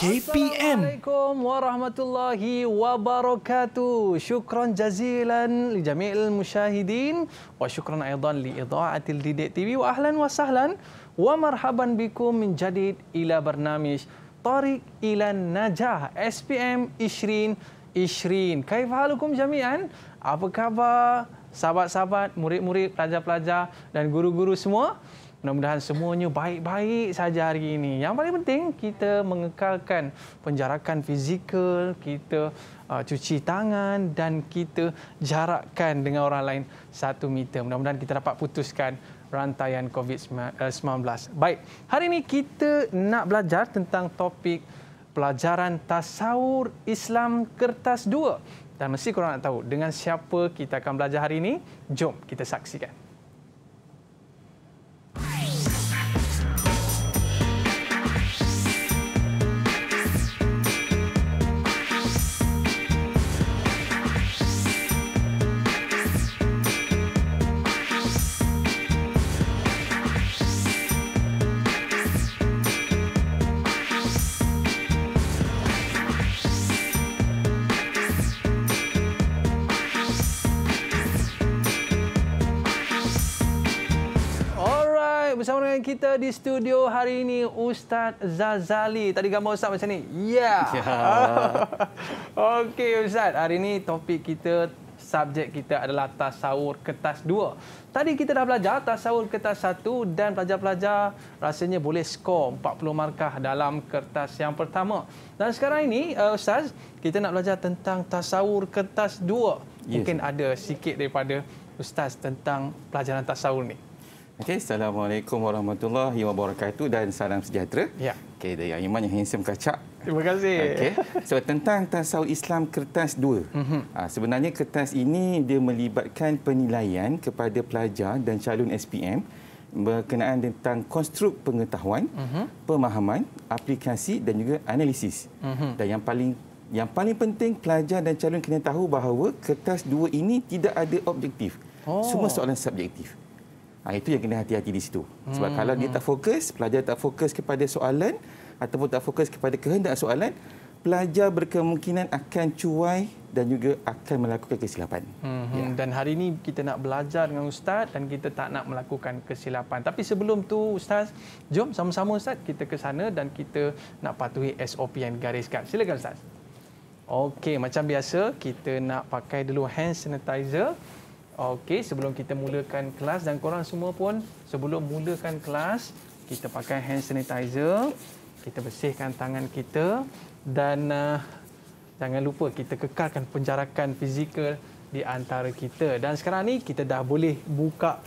KPM. Assalamualaikum warahmatullahi wabarakatuh. Syukran jazilan li jami'il musyahidin wa syukran aidan li ida'atil Didik TV wa ahlan wa sahlan wa marhaban bikum min jadid ila barnamish Tariq ila Najah SPM Ishrin Ishrin. Kaif halukum jami'an? Apa khabar sahabat-sahabat, murid-murid, pelajar-pelajar dan guru-guru semua? Mudah-mudahan semuanya baik-baik saja hari ini. Yang paling penting kita mengekalkan penjarakan fizikal, kita uh, cuci tangan dan kita jarakkan dengan orang lain satu meter. Mudah-mudahan kita dapat putuskan rantaian COVID-19. Baik, hari ini kita nak belajar tentang topik pelajaran tasawur Islam kertas 2. Dan mesti korang nak tahu dengan siapa kita akan belajar hari ini. Jom kita saksikan. kita di studio hari ini Ustaz Zazali. Tadi gambar Ustaz macam ni. Yeah. yeah. Okey Ustaz, hari ini topik kita subjek kita adalah tasawur kertas 2. Tadi kita dah belajar tasawur kertas 1 dan pelajar-pelajar rasanya boleh skor 40 markah dalam kertas yang pertama. Dan sekarang ini eh, Ustaz, kita nak belajar tentang tasawur kertas 2. Mungkin ada sikit daripada Ustaz tentang pelajaran tasawur ni. Okay, Assalamualaikum warahmatullahi wabarakatuh dan salam sejahtera. Ya. Okay, dari yang iman yang handsome kacak. Terima kasih. Okay. So, tentang Tasawuf Islam Kertas 2. Uh-huh. Mhm. Ah, sebenarnya kertas ini dia melibatkan penilaian kepada pelajar dan calon SPM berkenaan tentang konstruk pengetahuan, uh-huh. pemahaman, aplikasi dan juga analisis. Uh-huh. Dan yang paling yang paling penting pelajar dan calon kena tahu bahawa kertas 2 ini tidak ada objektif. Oh. Semua soalan subjektif. Ha, itu yang kena hati-hati di situ. Sebab hmm. kalau dia hmm. tak fokus, pelajar tak fokus kepada soalan ataupun tak fokus kepada kehendak soalan, pelajar berkemungkinan akan cuai dan juga akan melakukan kesilapan. Hmm. Ya. Dan hari ini kita nak belajar dengan Ustaz dan kita tak nak melakukan kesilapan. Tapi sebelum tu Ustaz, jom sama-sama Ustaz kita ke sana dan kita nak patuhi SOP yang digariskan. Silakan Ustaz. Okey, macam biasa kita nak pakai dulu hand sanitizer. Okey, sebelum kita mulakan kelas dan korang semua pun sebelum mulakan kelas, kita pakai hand sanitizer, kita bersihkan tangan kita dan uh, jangan lupa kita kekalkan penjarakan fizikal di antara kita. Dan sekarang ni kita dah boleh buka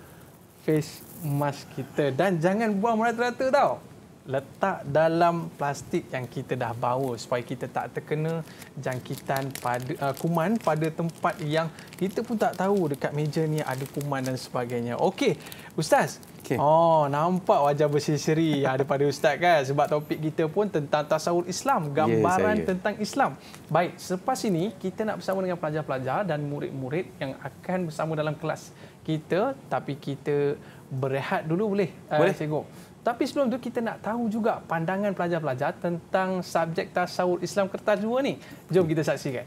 face mask kita dan jangan buang merata-rata tau letak dalam plastik yang kita dah bawa supaya kita tak terkena jangkitan pada uh, kuman pada tempat yang kita pun tak tahu dekat meja ni ada kuman dan sebagainya. Okey, ustaz. Okay. Oh, nampak wajah berseri-seri daripada ustaz kan sebab topik kita pun tentang tasawuf Islam, gambaran yes, tentang Islam. Baik, selepas ini kita nak bersama dengan pelajar-pelajar dan murid-murid yang akan bersama dalam kelas kita tapi kita berehat dulu boleh? Uh, boleh. Uh, tapi sebelum tu kita nak tahu juga pandangan pelajar-pelajar tentang subjek tasawuf Islam kertas dua ni. Jom kita saksikan.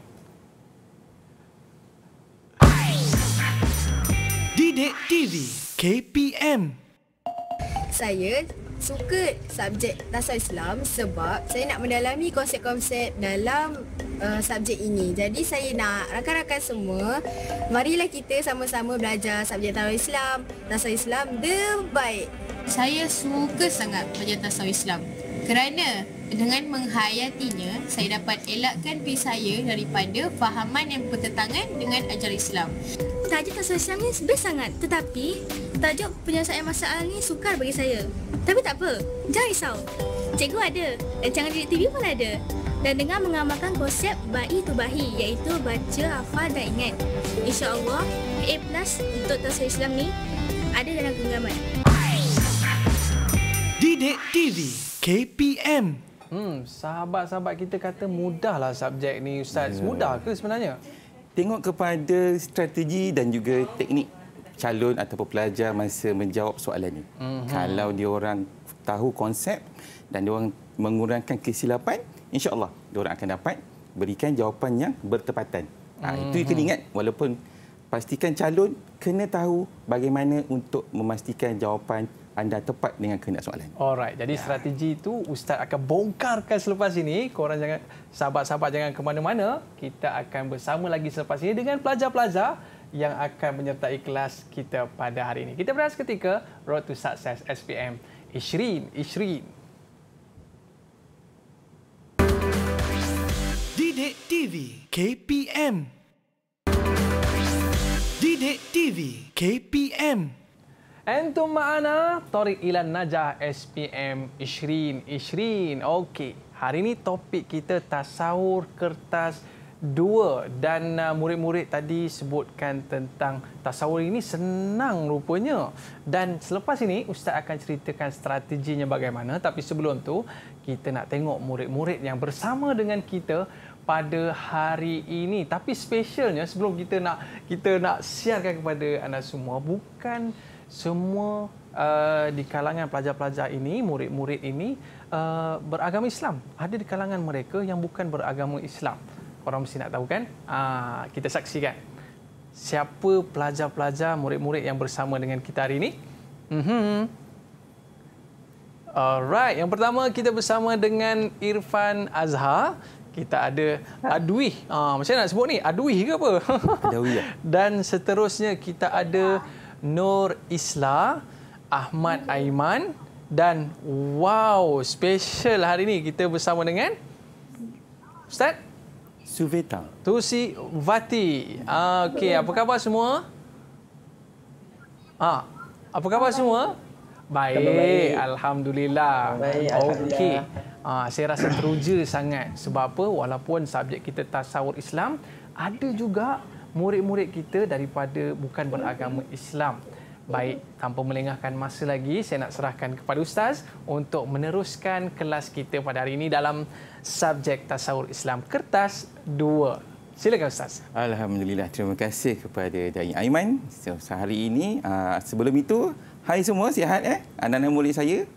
Didik TV KPM Saya suka subjek tasawuf Islam sebab saya nak mendalami konsep-konsep dalam uh, subjek ini. Jadi saya nak rakan-rakan semua, marilah kita sama-sama belajar subjek tasawuf Islam, tasawuf Islam the baik saya suka sangat penyata sawi Islam kerana dengan menghayatinya, saya dapat elakkan diri saya daripada fahaman yang bertentangan dengan ajaran Islam. Tajuk tasawuf Islam ni best sangat tetapi tajuk penyelesaian masalah ni sukar bagi saya. Tapi tak apa, jangan risau. Cikgu ada, jangan di TV pun ada. Dan dengan mengamalkan konsep Ba'i tu Tubahi iaitu baca, apa dan ingat. InsyaAllah, A untuk tasawuf Islam ni ada dalam genggaman. Didik TV KPM. Hmm, sahabat-sahabat kita kata mudahlah subjek ni ustaz. Yeah. Mudah ke sebenarnya? Tengok kepada strategi dan juga teknik calon ataupun pelajar masa menjawab soalan ni. Mm-hmm. Kalau dia orang tahu konsep dan dia orang mengurangkan kesilapan, insya-Allah dia orang akan dapat berikan jawapan yang bertepatan. Mm-hmm. Ha, itu kena mhm. ingat walaupun pastikan calon kena tahu bagaimana untuk memastikan jawapan anda tepat dengan kena soalan. Alright, jadi ya. strategi itu Ustaz akan bongkarkan selepas ini. Korang jangan, sahabat-sahabat jangan ke mana-mana. Kita akan bersama lagi selepas ini dengan pelajar-pelajar yang akan menyertai kelas kita pada hari ini. Kita berada ketika Road to Success SPM. Ishrin, Ishrin. Didik TV KPM Didik TV KPM Antum ma'ana Tariq Ilan Najah SPM Ishrin Ishrin Okey Hari ini topik kita tasawur kertas dua dan uh, murid-murid tadi sebutkan tentang tasawur ini senang rupanya dan selepas ini ustaz akan ceritakan strateginya bagaimana tapi sebelum tu kita nak tengok murid-murid yang bersama dengan kita pada hari ini tapi specialnya sebelum kita nak kita nak siarkan kepada anda semua bukan semua uh, di kalangan pelajar-pelajar ini, murid-murid ini uh, beragama Islam. Ada di kalangan mereka yang bukan beragama Islam. Korang mesti nak tahu kan? Uh, kita saksikan. Siapa pelajar-pelajar, murid-murid yang bersama dengan kita hari ini? Mm-hmm. Alright, yang pertama kita bersama dengan Irfan Azhar. Kita ada Adwi. Ah, macam mana nak sebut ni? Adwi ke apa? Adwi. Lah. Dan seterusnya kita ada Nur Isla, Ahmad Aiman dan wow special hari ini kita bersama dengan Ustaz Suveta. Tusi Vati. Ah, Okey, apa khabar semua? Ah, apa khabar semua? Baik, alhamdulillah. Baik, Okey. Ah, saya rasa teruja sangat sebab apa? Walaupun subjek kita tasawur Islam, ada juga murid-murid kita daripada bukan beragama Islam. Baik, tanpa melengahkan masa lagi, saya nak serahkan kepada Ustaz untuk meneruskan kelas kita pada hari ini dalam subjek Tasawur Islam Kertas 2. Silakan Ustaz. Alhamdulillah, terima kasih kepada Dain Aiman. So, sehari ini, uh, sebelum itu, hai semua, sihat eh? Anak-anak murid saya,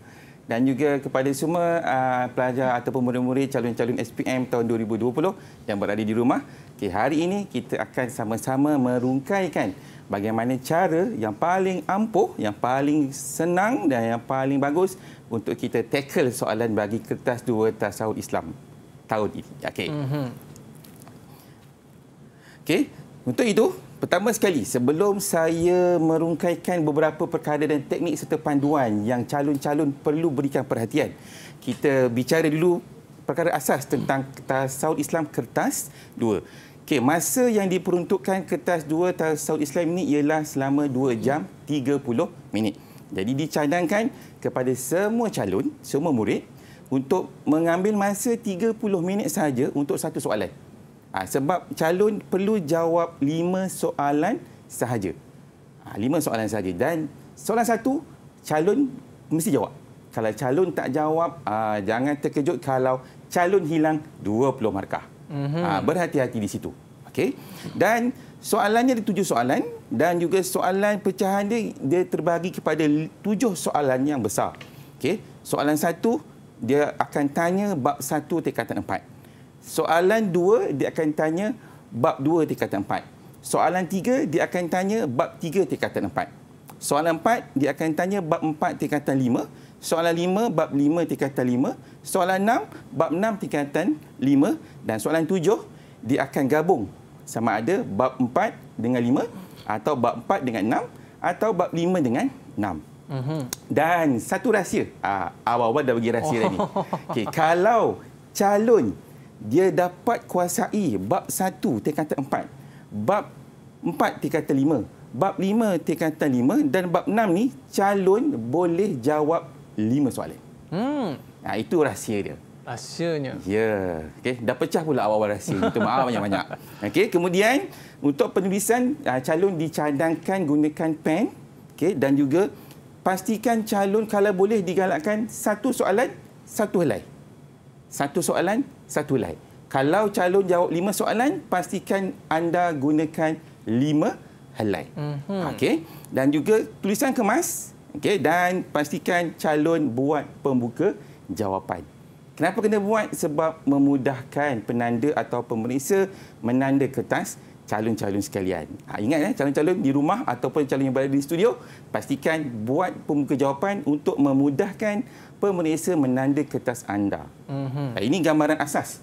dan juga kepada semua uh, pelajar ataupun murid-murid calon-calon SPM tahun 2020 yang berada di rumah. Okay, hari ini kita akan sama-sama merungkaikan bagaimana cara yang paling ampuh, yang paling senang dan yang paling bagus untuk kita tackle soalan bagi kertas dua tasawuf Islam tahun ini. Okay. Mhm. Okay, untuk itu pertama sekali sebelum saya merungkaikan beberapa perkara dan teknik serta panduan yang calon-calon perlu berikan perhatian kita bicara dulu perkara asas tentang tasawuf Islam kertas 2 Okay, masa yang diperuntukkan kertas 2 tasawuf Islam ini ialah selama 2 jam 30 minit jadi dicadangkan kepada semua calon semua murid untuk mengambil masa 30 minit saja untuk satu soalan Ha, sebab calon perlu jawab lima soalan sahaja. Ha, lima soalan sahaja. Dan soalan satu, calon mesti jawab. Kalau calon tak jawab, aa, ha, jangan terkejut kalau calon hilang 20 markah. Mm -hmm. ha, Berhati-hati di situ. Okay? Dan soalannya ada tujuh soalan. Dan juga soalan pecahan dia, dia terbagi kepada tujuh soalan yang besar. Okay? Soalan satu, dia akan tanya bab satu tingkatan empat. Soalan dua, dia akan tanya bab dua tingkatan empat. Soalan tiga, dia akan tanya bab tiga tingkatan empat. Soalan empat, dia akan tanya bab empat tingkatan lima. Soalan lima, bab lima tingkatan lima. Soalan enam, bab enam tingkatan lima. Dan soalan tujuh, dia akan gabung sama ada bab empat dengan lima atau bab empat dengan enam atau bab lima dengan enam. Mhm. Dan satu rahsia. Ah, awal-awal dah bagi rahsia oh. ni. Okay, kalau calon dia dapat kuasai bab 1 tingkatan 4 bab 4 tingkatan 5 bab 5 tingkatan 5 dan bab 6 ni calon boleh jawab 5 soalan hmm nah itu rahsia dia rahsianya ya yeah. okey dah pecah pula awal-awal rahsia itu maaf banyak-banyak okey kemudian untuk penulisan ah, calon dicadangkan gunakan pen okey dan juga pastikan calon kalau boleh digalakkan satu soalan satu helai satu soalan satu like. Kalau calon jawab lima soalan, pastikan anda gunakan lima helai. Mm-hmm. Okey. Dan juga tulisan kemas. okay. Dan pastikan calon buat pembuka jawapan. Kenapa kena buat? Sebab memudahkan penanda atau pemeriksa menanda kertas calon-calon sekalian. Ha, ingat ya, calon-calon di rumah ataupun calon yang berada di studio, pastikan buat pembuka jawapan untuk memudahkan pemeriksa menanda kertas anda. Mm-hmm. Ha, ini gambaran asas.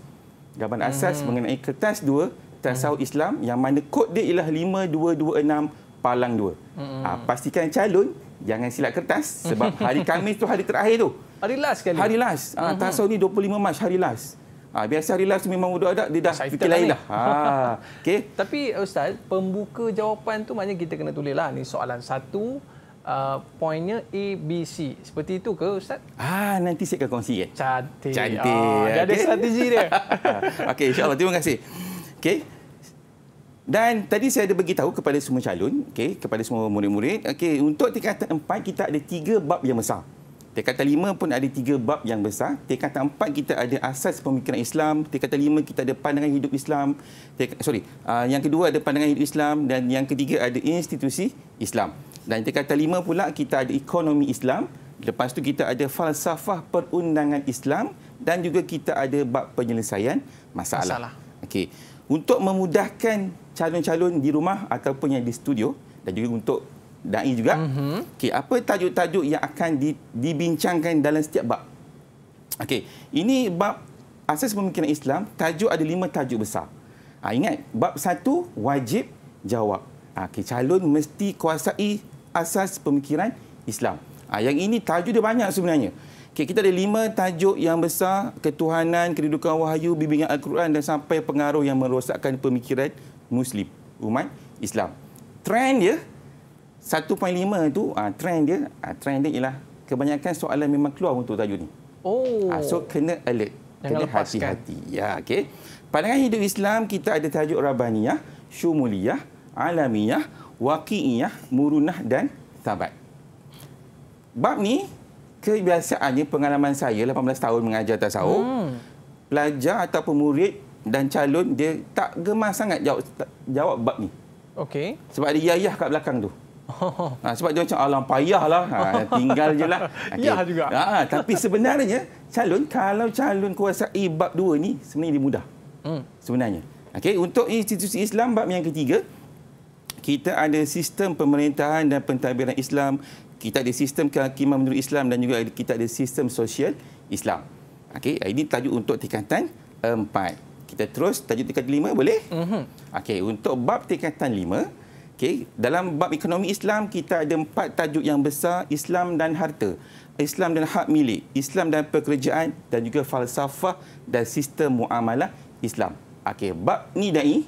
Gambaran mm-hmm. asas mengenai kertas dua Tasawuf mm-hmm. Islam yang mana kod dia ialah 5226 palang 2. Mm-hmm. Ha, pastikan calon jangan silap kertas sebab hari Kamis tu hari terakhir tu. Hari last kali. Hari last. Ha, mhm. tasawuf ni 25 Mac hari last. Ha, ah, biasa hari memang mudah dah dia dah kita lain kan dah. Ha. Ah, okay. Tapi ustaz, pembuka jawapan tu maknanya kita kena tulislah ni soalan satu uh, poinnya A B C. Seperti itu ke ustaz? Ah nanti saya akan kongsi ya. Cantik. Cantik. Ah, okay. ada strategi dia. Okay, Insyaallah allah terima kasih. Okay. Dan tadi saya ada bagi tahu kepada semua calon, okay, kepada semua murid-murid, okay, untuk tingkatan empat kita ada tiga bab yang besar. Tingkatan lima pun ada tiga bab yang besar. Tingkatan empat kita ada asas pemikiran Islam. Tingkatan lima kita ada pandangan hidup Islam. Tingkatan, sorry, uh, yang kedua ada pandangan hidup Islam dan yang ketiga ada institusi Islam. Dan tingkatan lima pula kita ada ekonomi Islam. Lepas tu kita ada falsafah perundangan Islam dan juga kita ada bab penyelesaian masalah. masalah. Okey. Untuk memudahkan calon-calon di rumah ataupun yang di studio dan juga untuk dai juga. Mm -hmm. Okey, apa tajuk-tajuk yang akan di, dibincangkan dalam setiap bab? Okey, ini bab asas pemikiran Islam, tajuk ada lima tajuk besar. Ha, ingat, bab satu wajib jawab. Ha, okay, calon mesti kuasai asas pemikiran Islam. Ha, yang ini tajuk dia banyak sebenarnya. Okay, kita ada lima tajuk yang besar, ketuhanan, kedudukan wahyu, bimbingan Al-Quran dan sampai pengaruh yang merosakkan pemikiran Muslim, umat Islam. Trend dia, ya? 1.5 tu uh, trend dia uh, trend dia ialah kebanyakan soalan memang keluar untuk tajuk ni. Oh. Uh, so kena alert, Jangan kena hati-hati. Ya, okey. Pandangan hidup Islam kita ada tajuk rabaniyah, syumuliyah, alamiyah, waqi'iyah, murunah dan sabat. Bab ni kebiasaannya pengalaman saya 18 tahun mengajar tasawuf. Hmm. Pelajar atau pemurid dan calon dia tak gemar sangat jawab jawab bab ni. Okey. Sebab ada yayah kat belakang tu. Oh. Ha, sebab dia macam alam payah lah. Ha, tinggal je lah. Okay. Ya juga. Ha, ha, tapi sebenarnya calon, kalau calon kuasa bab dua ni sebenarnya dia mudah. Hmm. Sebenarnya. Okay, untuk institusi Islam bab yang ketiga, kita ada sistem pemerintahan dan pentadbiran Islam. Kita ada sistem kehakiman menurut Islam dan juga kita ada sistem sosial Islam. Okay, ini tajuk untuk tingkatan empat. Kita terus tajuk tingkatan lima boleh? Mm -hmm. Okay, untuk bab tingkatan lima, Okay. Dalam bab ekonomi Islam, kita ada empat tajuk yang besar, Islam dan harta. Islam dan hak milik, Islam dan pekerjaan dan juga falsafah dan sistem muamalah Islam. Okay, bab ni dai,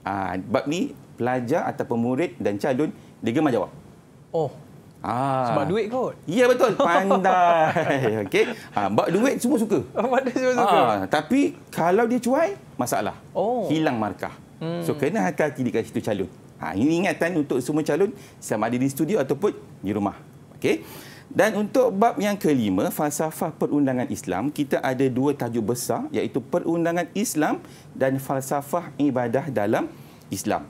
uh, ah, bab ni pelajar atau pemurid dan calon dia gemar jawab. Oh. Ah. Sebab duit kot. Ya betul, pandai. Okay, Ah, bab duit semua suka. Bab duit semua suka. Ah, tapi kalau dia cuai, masalah. Oh. Hilang markah. Hmm. So kena hati-hati dekat situ calon. Ha, ini ingatan untuk semua calon sama ada di studio ataupun di rumah. Okey. Dan untuk bab yang kelima, falsafah perundangan Islam, kita ada dua tajuk besar iaitu perundangan Islam dan falsafah ibadah dalam Islam.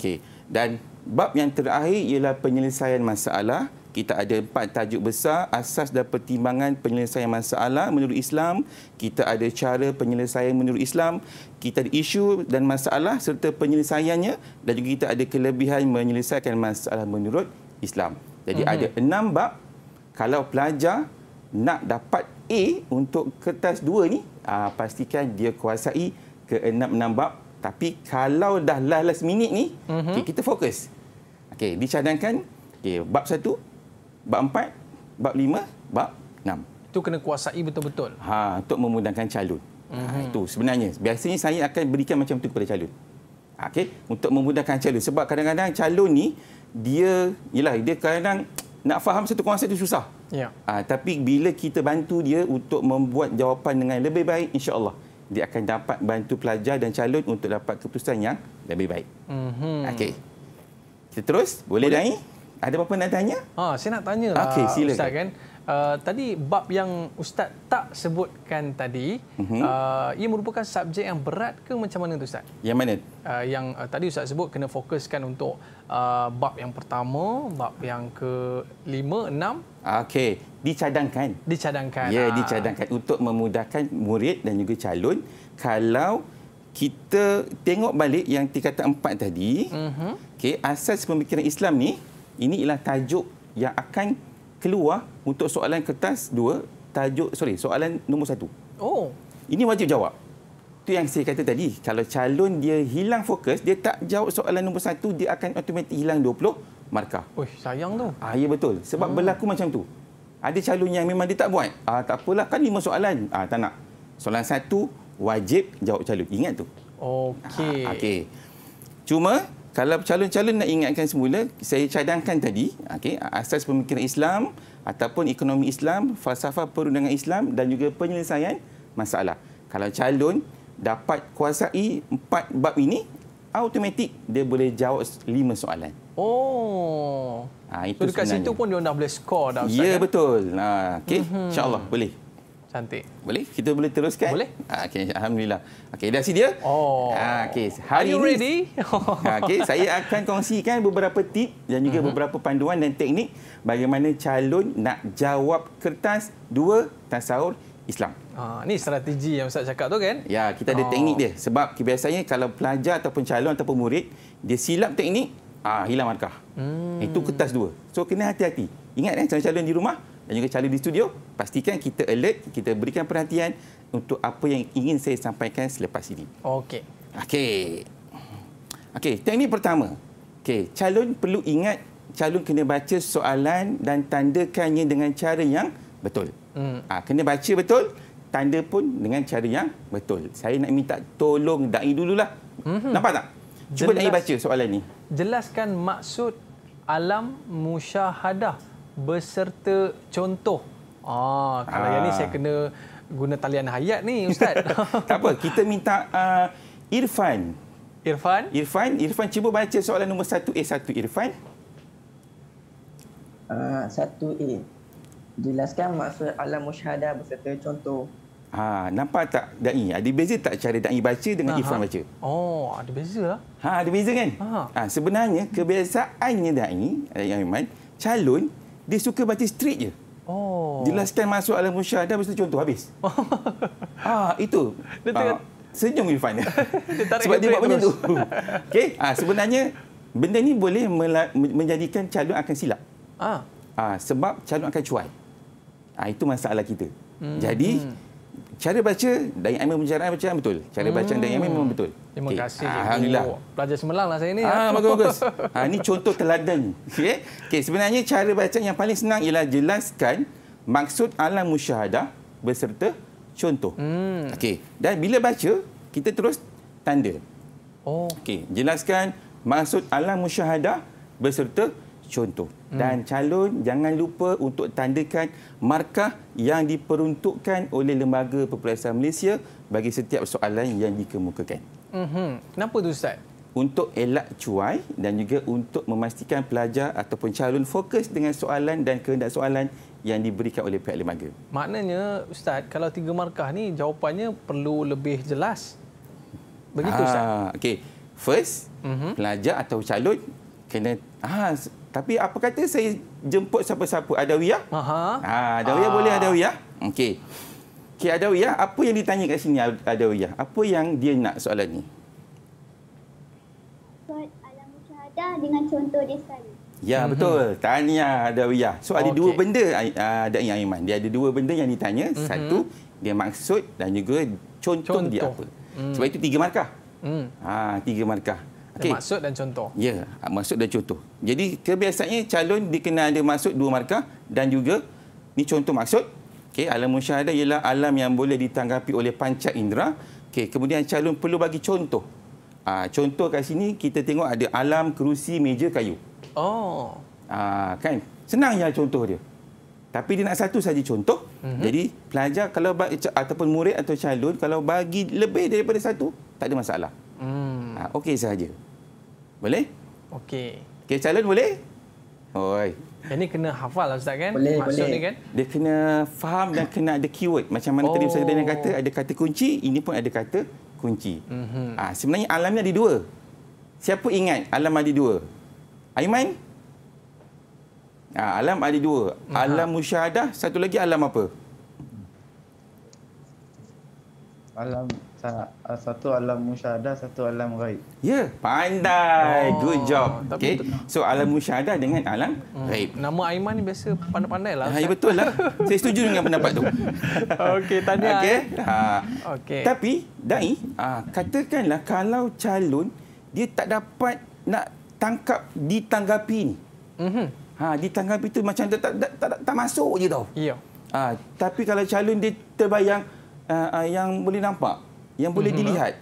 Okey. Dan bab yang terakhir ialah penyelesaian masalah kita ada empat tajuk besar asas dan pertimbangan penyelesaian masalah menurut Islam kita ada cara penyelesaian menurut Islam kita ada isu dan masalah serta penyelesaiannya dan juga kita ada kelebihan menyelesaikan masalah menurut Islam jadi mm-hmm. ada enam bab kalau pelajar nak dapat A untuk kertas dua ni aa, ah, pastikan dia kuasai ke enam-enam bab tapi kalau dah last last minute ni mm-hmm. okay, kita fokus okey dicadangkan okey bab satu bab empat, bab lima, bab enam. Itu kena kuasai betul-betul. Ha, untuk memudahkan calon. Ha, mhm. itu sebenarnya. Biasanya saya akan berikan macam itu kepada calon. Ha, okay, untuk memudahkan calon sebab kadang-kadang calon ni dia yalah dia kadang nak faham satu konsep itu susah. Ya. Ha, tapi bila kita bantu dia untuk membuat jawapan dengan lebih baik insya-Allah dia akan dapat bantu pelajar dan calon untuk dapat keputusan yang lebih baik. Mm -hmm. Okey. Kita terus? Boleh, Boleh. Dain? Ada apa-apa nak tanya? Ha, saya nak tanya lah okay, Ustaz kan. Uh, tadi bab yang Ustaz tak sebutkan tadi, uh-huh. uh, ia merupakan subjek yang berat ke macam mana tu Ustaz? Yang mana? Uh, yang uh, tadi Ustaz sebut kena fokuskan untuk uh, bab yang pertama, bab yang ke lima, enam. Okey, dicadangkan. Dicadangkan. Ya, ah. dicadangkan untuk memudahkan murid dan juga calon kalau kita tengok balik yang tingkatan empat tadi, uh-huh. Mhm. okay, asas pemikiran Islam ni, ini ialah tajuk yang akan keluar untuk soalan kertas dua tajuk sorry, soalan nombor satu. Oh. Ini wajib jawab. Itu yang saya kata tadi, kalau calon dia hilang fokus, dia tak jawab soalan nombor satu dia akan automatik hilang 20 markah. Oh, sayang tu. Ah, ya betul. Sebab hmm. berlaku macam tu. Ada calon yang memang dia tak buat. Ah, tak apalah kan lima soalan. Ah, tak nak. Soalan satu wajib jawab calon. Ingat tu. Okey. Ah, Okey. Cuma kalau calon-calon nak ingatkan semula, saya cadangkan tadi, okay, asas pemikiran Islam ataupun ekonomi Islam, falsafah perundangan Islam dan juga penyelesaian masalah. Kalau calon dapat kuasai empat bab ini, automatik dia boleh jawab lima soalan. Oh. Ha, itu so, dekat sebenarnya. situ pun dia dah boleh skor dah Ustaz. Ya, ya? betul. Ha, okay. Mhm. InsyaAllah, boleh. Cantik. Boleh? Kita boleh teruskan? Boleh. Ah, okay, Alhamdulillah. okay dah sedia? Oh. Ah, okay, hari Are you ready? Ah, okay, saya akan kongsikan beberapa tip dan juga uh mhm. -huh. beberapa panduan dan teknik bagaimana calon nak jawab kertas dua tasawur Islam. Ah, ini strategi yang Ustaz cakap tu kan? Ya, kita ada oh. teknik dia. Sebab biasanya kalau pelajar ataupun calon ataupun murid, dia silap teknik, ah, hilang markah. Hmm. Itu kertas dua. So, kena hati-hati. Ingat kan, calon-calon di rumah, dan juga Charlie di studio. Pastikan kita alert, kita berikan perhatian untuk apa yang ingin saya sampaikan selepas ini. Okey. Okey. Okey, teknik pertama. Okey, calon perlu ingat calon kena baca soalan dan tandakannya dengan cara yang betul. Hmm. Ah, ha, kena baca betul, tanda pun dengan cara yang betul. Saya nak minta tolong dai dululah. Hmm. Nampak tak? Cuba dai baca soalan ni. Jelaskan maksud alam musyahadah. Berserta contoh. Ah, kalau yang ni ah. saya kena guna talian hayat ni ustaz. tak apa, kita minta uh, Irfan. Irfan? Irfan, Irfan cuba baca soalan nombor 1A1 eh, Irfan. Uh, ah, 1A. Jelaskan maksud alam musyhadah berserta contoh. Ha, nampak tak da'i? Ada beza tak cara da'i baca dengan Aha. Irfan baca? Oh, ada beza lah. Ha, ada beza kan? Ha. ha sebenarnya kebiasaannya da'i, yang eh, Iman, calon, dia suka baca street je. Oh. Jelaskan masuk alam musyadah mesti contoh habis. ah itu. Dia tengah uh, senyum fine. Sebab dia buat benda tu. Hmm. Okey, ah sebenarnya benda ni boleh menjadikan calon akan silap. Ah. ah sebab calon akan cuai. Ah itu masalah kita. Hmm. Jadi hmm cara baca Daniel Aiman pencerahan macam betul. Cara baca hmm. Daniel Aiman memang betul. Terima okay. kasih. Ah, Alhamdulillah. Pelajar semelang lah saya ni. Ah, bagus, bagus. ha, ini contoh teladan. Okay. Ya. Okay, sebenarnya cara baca yang paling senang ialah jelaskan maksud alam musyahadah berserta contoh. Hmm. Okay. Dan bila baca, kita terus tanda. Oh. Okay. Jelaskan maksud alam musyahadah berserta contoh contoh. Hmm. Dan calon jangan lupa untuk tandakan markah yang diperuntukkan oleh Lembaga Perperiksaan Malaysia bagi setiap soalan yang dikemukakan. Hmm. Kenapa tu Ustaz? Untuk elak cuai dan juga untuk memastikan pelajar ataupun calon fokus dengan soalan dan kehendak soalan yang diberikan oleh pihak lembaga. Maknanya Ustaz, kalau tiga markah ni jawapannya perlu lebih jelas. Begitu ha, Ustaz. Ah, okay. First, uh-huh. pelajar atau calon kena ha, tapi apa kata saya jemput siapa-siapa? Adawiyah? Aha. Ha, Adawiyah ah. boleh Adawiyah? Okey. Okey Adawiyah, apa yang ditanya kat sini Adawiyah? Apa yang dia nak soalan ni? Soal alam syahadah dengan contoh desa. Ya, mm -hmm. betul. Tanya Adawiyah. So ada okay. dua benda ada ah, yang Aiman. Dia ada dua benda yang ditanya. Mm -hmm. Satu dia maksud dan juga contoh, contoh. dia apa. Mm. Sebab itu tiga markah. Mm. Ha, tiga markah. Okay. Maksud dan contoh. Ya, yeah, maksud dan contoh. Jadi kebiasaannya calon dikenal ada maksud dua markah dan juga ni contoh maksud. Okey, alam musyahadah ialah alam yang boleh ditanggapi oleh panca indera. Okey, kemudian calon perlu bagi contoh. Aa, ah, contoh kat sini kita tengok ada alam kerusi meja kayu. Oh. Aa, ah, kan? Senang ya contoh dia. Tapi dia nak satu saja contoh. Mm -hmm. Jadi pelajar kalau ataupun murid atau calon kalau bagi lebih daripada satu tak ada masalah. Hmm. Ha, okey sahaja. Boleh? Okey. Okey calon boleh? Oi. Yang ni kena hafal lah Ustaz kan? Boleh, Maksud boleh. Ni kan? Dia kena faham dan kena ada keyword. Macam mana oh. tadi Ustaz Dhani kata, oh. ada kata kunci, ini pun ada kata kunci. Mm -hmm. ha, sebenarnya alamnya ada dua. Siapa ingat alam ada dua? Aiman? Ha, alam ada dua. Aha. Alam musyahadah, satu lagi alam apa? Alam Ah, satu alam musyahadah, satu alam ghaib. Ya, yeah, pandai. Oh. Good job. Okay. So alam musyahadah dengan alam hmm. ghaib. Nama Aiman ni biasa pandai pandai lah. ya, ya betul lah. Saya setuju dengan pendapat tu. Okey, tanya. Okay. Ha. Okey. Tapi dai, ha, katakanlah kalau calon dia tak dapat nak tangkap ditanggapi ni. Mm-hmm. Ha, ditanggapi tu macam tak tak tak, tak, tak, tak masuk je tau. Yeah. Ha, tapi kalau calon dia terbayang Uh, uh, yang boleh nampak yang boleh mm -hmm. dilihat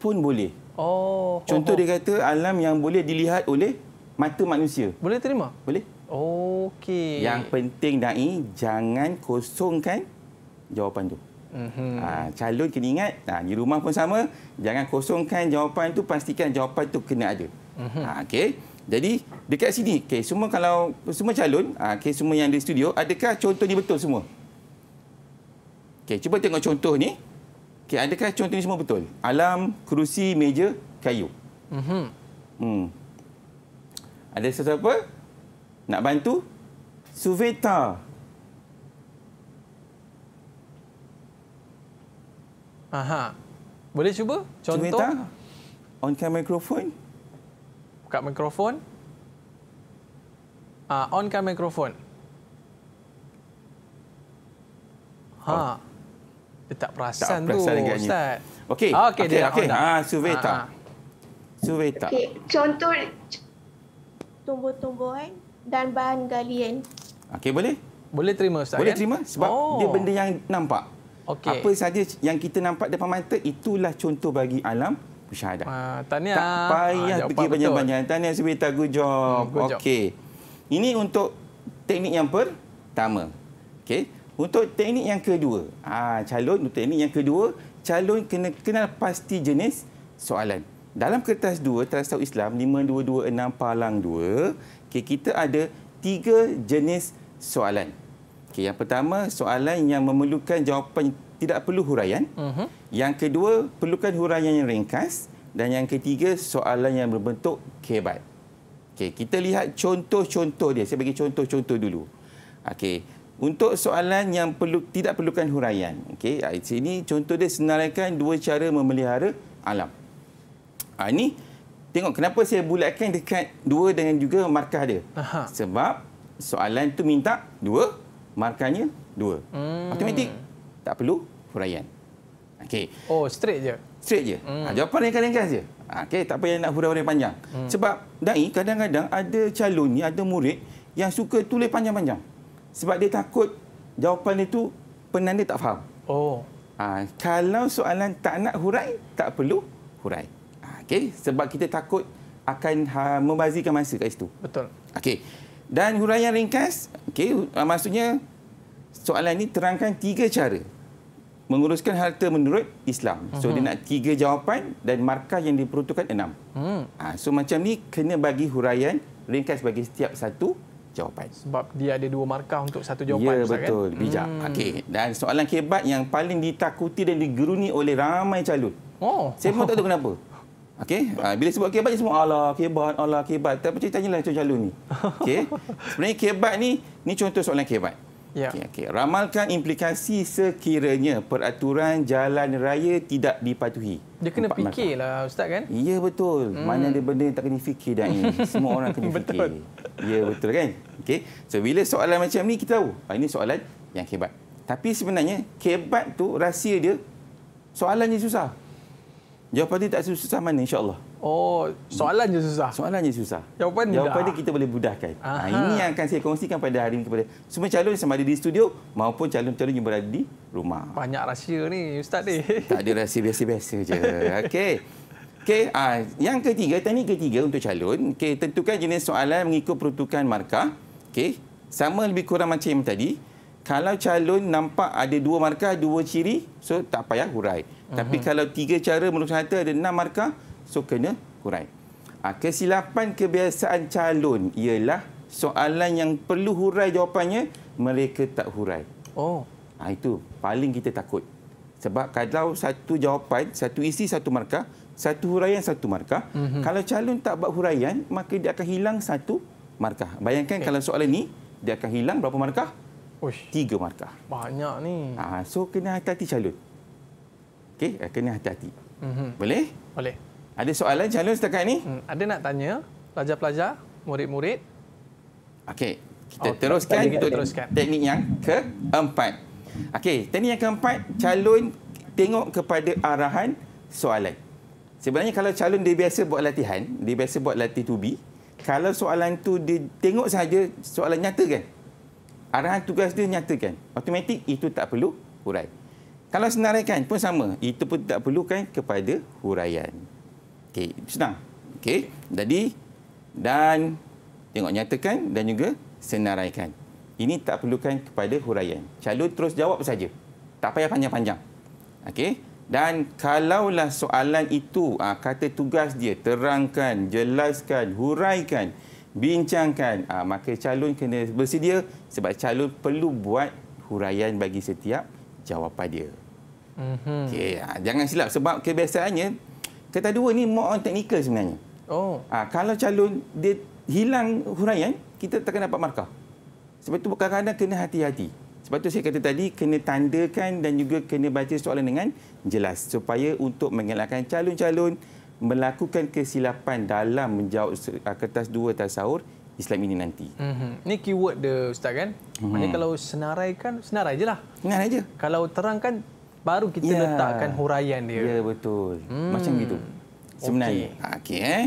pun boleh. Oh. Contoh oh. dia kata alam yang boleh dilihat oleh mata manusia. Boleh terima? Boleh. Okey. Yang penting dai jangan kosongkan jawapan tu. Mm calon kena ingat ha, Di rumah pun sama Jangan kosongkan jawapan tu Pastikan jawapan tu kena ada mm -hmm. Ha, okay. Jadi dekat sini okay, Semua kalau semua calon ha, okay, Semua yang di studio Adakah contoh ni betul semua? Okay, cuba tengok contoh ni Okey, adakah contoh ini semua betul? Alam, kerusi, meja, kayu. Mhm. Hmm. Ada sesiapa nak bantu? Suveta. Aha. Boleh cuba contoh? Suveta. On camera mikrofon. Buka mikrofon. Ah, uh, on camera mikrofon. Ha. Oh dia tak perasan, tu ustaz. Okey. Ah, okey okay, okay. Ah, Suveta. Ha. Ah, ah. Suveta. Okay. Contoh tumbuh-tumbuhan dan bahan galian. Okey boleh? Boleh terima ustaz. Boleh ya? terima sebab oh. dia benda yang nampak. Okey, Apa saja yang kita nampak depan mata itulah contoh bagi alam syahadah. Ah, tanya. Tak payah ah, pergi banyak-banyak. Tanya Suveta good job. Hmm, job. Okey. Ini untuk teknik yang pertama. Okey. Untuk teknik yang kedua, ha, calon untuk teknik yang kedua, calon kena kenal pasti jenis soalan. Dalam kertas 2, kertas Tahu Islam 5226 Palang 2, okay, kita ada tiga jenis soalan. Okay, yang pertama, soalan yang memerlukan jawapan tidak perlu huraian. Uh-huh. Yang kedua, perlukan huraian yang ringkas. Dan yang ketiga, soalan yang berbentuk kebat. Okay, kita lihat contoh-contoh dia. Saya bagi contoh-contoh dulu. Okay. Untuk soalan yang perlu tidak perlukan huraian. Okey, ah, sini contoh dia senaraikan dua cara memelihara alam. Ha, ah, ini tengok kenapa saya bulatkan dekat dua dengan juga markah dia. Aha. Sebab soalan tu minta dua, markahnya dua. Hmm. Automatik tak perlu huraian. Okey. Oh, straight je. Straight je. Hmm. Ha, jawapan yang kalian saja. Okay, tak payah nak huraian panjang. Hmm. Sebab dai kadang-kadang ada calon ni ada murid yang suka tulis panjang-panjang. Sebab dia takut jawapan itu penanda tak faham. Oh. Ah, kalau soalan tak nak hurai, tak perlu hurai. Ah, ha, okay? Sebab kita takut akan ha, membazirkan masa kat situ. Betul. Okay. Dan huraian ringkas, okay, uh, maksudnya soalan ini terangkan tiga cara menguruskan harta menurut Islam. So uh-huh. dia mhm. nak tiga jawapan dan markah yang diperuntukkan enam. Uh-huh. Ha, so macam ni kena bagi huraian ringkas bagi setiap satu jawapan. Sebab dia ada dua markah untuk satu ya, jawapan. Ya, betul. Kan? Bijak. Hmm. Okey. Dan soalan kebat yang paling ditakuti dan digeruni oleh ramai calon. Oh. Saya pun tak tahu kenapa. Okey. Ha, bila sebut kebat, semua Allah kebat, Allah kebat. Tapi ceritanya tanya lah calon ni. Okey. Sebenarnya kebat ni, ni contoh soalan kebat. Ya. Okay, okay. Ramalkan implikasi sekiranya peraturan jalan raya tidak dipatuhi. Dia kena Empat fikirlah Ustaz kan? Ya betul. Hmm. Mana ada benda yang tak kena fikir dah ini. Semua orang kena betul. fikir. Ya betul kan? Okay. So bila soalan macam ni kita tahu. Ah, ini soalan yang kebat. Tapi sebenarnya kebat tu rahsia dia soalannya susah. Jawapan dia tak susah mana insyaAllah. Oh, soalan je susah. Soalan je susah. Jawapan dia. Jawapan dia kita boleh budahkan. Ha, ini yang akan saya kongsikan pada hari ini kepada semua calon sama ada di studio maupun calon-calon yang berada di rumah. Banyak rahsia ni ustaz ni. Tak ada rahsia biasa-biasa je. Okey. Okey, ha, yang ketiga, teknik ketiga untuk calon, okay, tentukan jenis soalan mengikut peruntukan markah. Okey, sama lebih kurang macam yang tadi. Kalau calon nampak ada dua markah, dua ciri, so tak payah hurai. Uh-huh. Tapi mhm. kalau tiga cara menurut saya ada enam markah, So kena kurai. Ha, kesilapan kebiasaan calon ialah soalan yang perlu hurai jawapannya, mereka tak hurai. Oh. Ha, itu paling kita takut. Sebab kalau satu jawapan, satu isi, satu markah, satu huraian, satu markah. Mm -hmm. Kalau calon tak buat huraian, maka dia akan hilang satu markah. Bayangkan okay. kalau soalan ni dia akan hilang berapa markah? Uish. Tiga markah. Banyak ni. Ha, so kena hati-hati calon. Okey, kena hati-hati. Mm -hmm. Boleh? Boleh. Ada soalan calon setakat ini? Hmm, ada nak tanya pelajar-pelajar, murid-murid. Okey, kita okay. Oh, teruskan kita teruskan. Teknik yang keempat. Okey, teknik yang keempat, calon tengok kepada arahan soalan. Sebenarnya kalau calon dia biasa buat latihan, dia biasa buat latih tubi, kalau soalan tu dia tengok saja soalan nyatakan. Arahan tugas dia nyatakan. Automatik itu tak perlu hurai. Kalau senaraikan pun sama, itu pun tak perlukan kepada huraian. Okey, senang. Okey. Jadi dan tengok nyatakan dan juga senaraikan. Ini tak perlukan kepada huraian. Calon terus jawab saja. Tak payah panjang-panjang. Okey. Dan kalaulah soalan itu ah, kata tugas dia terangkan, jelaskan, huraikan, bincangkan, ah, maka calon kena bersedia sebab calon perlu buat huraian bagi setiap jawapan dia. Mhm. okay, ah, jangan silap sebab kebiasaannya kata dua ni more on technical sebenarnya. Oh. Ah ha, kalau calon dia hilang huraian, kita terkena dapat markah. Sebab itu kadang-kadang kena hati-hati. Sebab itu saya kata tadi kena tandakan dan juga kena baca soalan dengan jelas supaya untuk mengelakkan calon-calon melakukan kesilapan dalam menjawab ah, kertas dua tasawur Islam ini nanti. Mm -hmm. Ini keyword dia Ustaz kan? Mm -hmm. Maksudnya mhm. kalau senaraikan, senarai je lah. Senarai je. Kalau terangkan, baru kita ya. letakkan huraian dia. Ya betul. Hmm. Macam gitu. Sebenarnya. Okey okay, eh.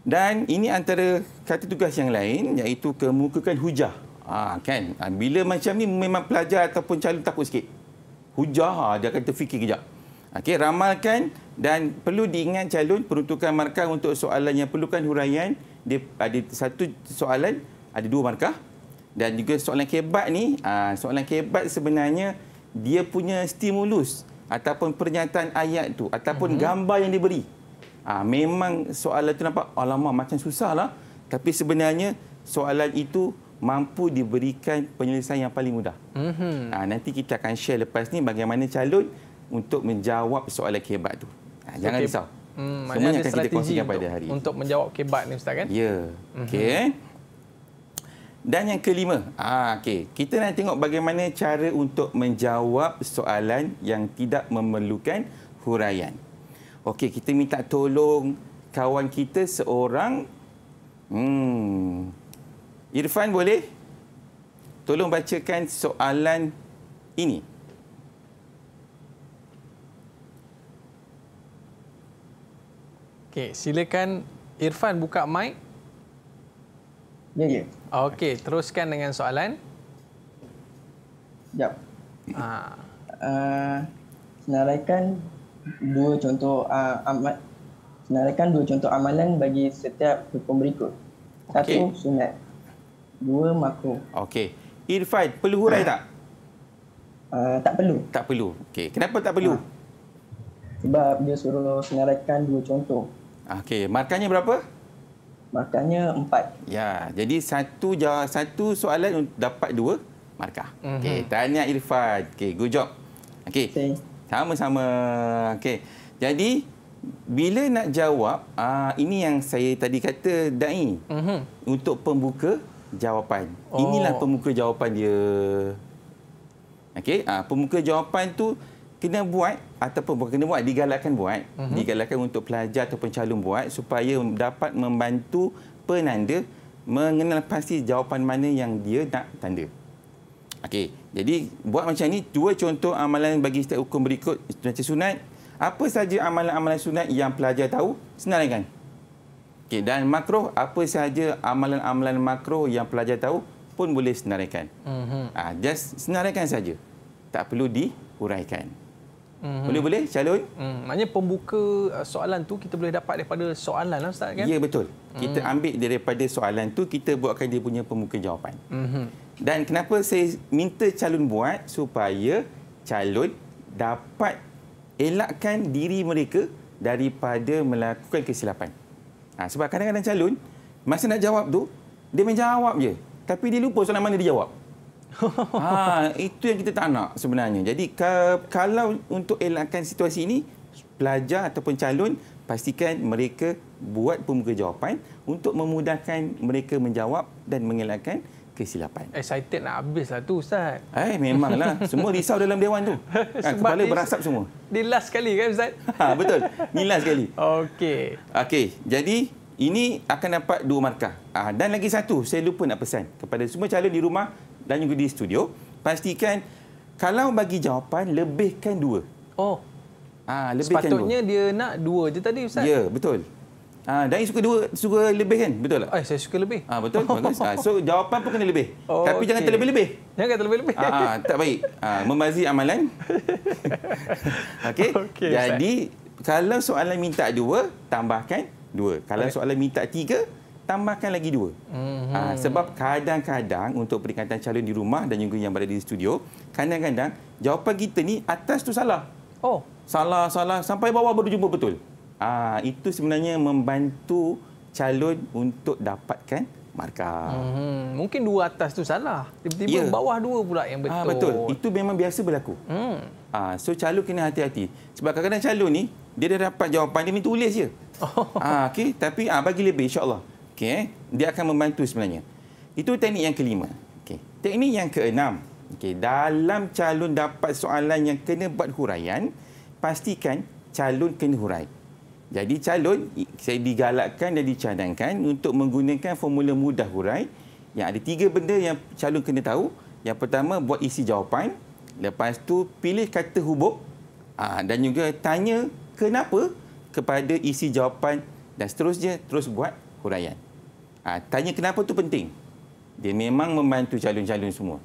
Dan ini antara kata tugas yang lain iaitu kemukakan hujah. Ah kan. Ah, bila macam ni memang pelajar ataupun calon takut sikit. Hujah ha, dia akan terfikir kejap. Okey ramalkan dan perlu diingat calon peruntukan markah untuk soalan yang perlukan huraian dia ada satu soalan ada dua markah dan juga soalan kebat ni ah, soalan kebat sebenarnya dia punya stimulus ataupun pernyataan ayat tu ataupun hmm gambar yang diberi. Ha, memang soalan tu nampak alamak macam susah lah. tapi sebenarnya soalan itu mampu diberikan penyelesaian yang paling mudah. Mm-hmm. Ha, nanti kita akan share lepas ni bagaimana calon untuk menjawab soalan kehebat tu. Ha, jangan okay. risau. Hmm, Semuanya akan kita kongsikan pada hari untuk menjawab kebat ni Ustaz kan? Ya. Yeah. Mhm. Okey. mm dan yang kelima, ah, okay. kita nak tengok bagaimana cara untuk menjawab soalan yang tidak memerlukan huraian. Okey, kita minta tolong kawan kita seorang. Hmm. Irfan boleh? Tolong bacakan soalan ini. Okey, silakan Irfan buka mic. Ya, ya. Okey, teruskan dengan soalan. Jap. Ha. Uh, senaraikan dua contoh uh, amat senaraikan dua contoh amalan bagi setiap hukum berikut. Satu sunat. Dua makruh. Okey. Irfan, perlu hurai ha. tak? Uh, tak perlu. Tak perlu. Okey. Kenapa tak perlu? Ha. Sebab dia suruh senaraikan dua contoh. Okey, markahnya berapa? Markahnya empat. Ya, jadi satu jawab satu soalan dapat dua markah. Mm -hmm. Okey, tanya Irfan. Okey, good job. Okey. Sama-sama. Okey. Jadi bila nak jawab, uh, ini yang saya tadi kata dai. Mm -hmm. Untuk pembuka jawapan. Oh. Inilah pembuka jawapan dia. Okey, uh, pembuka jawapan tu kena buat ataupun bukan kena buat digalakkan buat uh-huh. digalakkan untuk pelajar ataupun calon buat supaya dapat membantu penanda mengenal pasti jawapan mana yang dia nak tanda. Okey, jadi buat macam ni dua contoh amalan bagi setiap hukum berikut macam sunat. Apa saja amalan-amalan sunat yang pelajar tahu, senaraikan. Okey, dan makruh apa saja amalan-amalan makruh yang pelajar tahu pun boleh senaraikan. Mhm. Uh-huh. Ah, just senaraikan saja. Tak perlu diuraikan. Mm-hmm. Boleh boleh calon. Mm. Maknanya pembuka uh, soalan tu kita boleh dapat daripada soalan lah ustaz kan? Ya betul. Kita mm. ambil daripada soalan tu kita buatkan dia punya pembuka jawapan. Mm-hmm. Dan kenapa saya minta calon buat supaya calon dapat elakkan diri mereka daripada melakukan kesilapan. Ha, sebab kadang-kadang calon masa nak jawab tu dia menjawab je tapi dia lupa soalan mana dia jawab ha, itu yang kita tak nak sebenarnya. Jadi ke, kalau untuk elakkan situasi ini, pelajar ataupun calon pastikan mereka buat pemuka jawapan untuk memudahkan mereka menjawab dan mengelakkan kesilapan. Excited nak habislah tu Ustaz. Eh memanglah. Semua risau dalam Dewan tu. Kan, kepala berasap semua. Di last sekali kan Ustaz? Ha, betul. Ni last sekali. Okey. Okey. Jadi ini akan dapat dua markah. Ha, dan lagi satu saya lupa nak pesan kepada semua calon di rumah dan juga di studio pastikan kalau bagi jawapan lebihkan dua. Oh. Ah ha, lebihkan Sepatutnya dua. dia nak dua je tadi ustaz. Ya, betul. Ah ha, dan suka dua suka lebih kan? Betul tak? Eh saya suka lebih. Ah ha, betul. Oh. Ha, so jawapan pun kena lebih. Oh, Tapi okay. jangan terlebih-lebih. Jangan terlebih-lebih. Ah ha, ha, tak baik. Ah ha, membazir amalan. Okey. Okay, Jadi ustaz. kalau soalan minta dua, tambahkan dua. Kalau okay. soalan minta tiga, tambahkan lagi dua. Mm-hmm. Ha, sebab kadang-kadang untuk peringatan calon di rumah dan juga yang berada di studio, kadang-kadang jawapan kita ni atas tu salah. Oh. Salah, salah. Sampai bawah baru jumpa betul. Ha, itu sebenarnya membantu calon untuk dapatkan markah. Hmm, mungkin dua atas tu salah. Tiba-tiba ya. bawah dua pula yang ah, betul. Ha, betul. Itu memang biasa berlaku. Hmm. Ha, so calon kena hati-hati. Sebab kadang-kadang calon ni dia dah dapat jawapan dia minta tulis je. Oh. Ha, okay? Tapi ha, bagi lebih insyaAllah okey eh? dia akan membantu sebenarnya itu teknik yang kelima okey teknik yang keenam okey dalam calon dapat soalan yang kena buat huraian pastikan calon kena hurai jadi calon saya digalakkan dan dicadangkan untuk menggunakan formula mudah hurai yang ada tiga benda yang calon kena tahu yang pertama buat isi jawapan lepas tu pilih kata hubung ah, dan juga tanya kenapa kepada isi jawapan dan seterusnya terus buat huraian. Ha, tanya kenapa tu penting. Dia memang membantu calon-calon semua.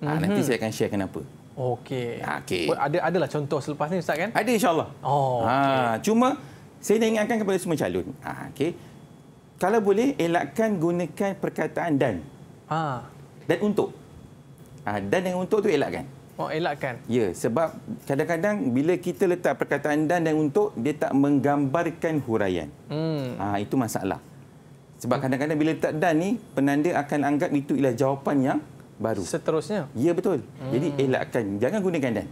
Ha, mm-hmm. Nanti saya akan share kenapa. Okey. Ha, okay. Ada adalah contoh selepas ni Ustaz kan? Ada insyaAllah. Oh, okay. ha, cuma saya nak ingatkan kepada semua calon. Ha, okay. Kalau boleh, elakkan gunakan perkataan dan. Ha. Dan untuk. Ha, dan dan untuk tu elakkan. Oh, elakkan. Ya, sebab kadang-kadang bila kita letak perkataan dan dan untuk, dia tak menggambarkan huraian. Hmm. Ha, itu masalah. Sebab hmm. kadang-kadang bila tak done ni, penanda akan anggap itu ialah jawapan yang baru. Seterusnya? Ya, betul. Hmm. Jadi elakkan. Jangan gunakan dan.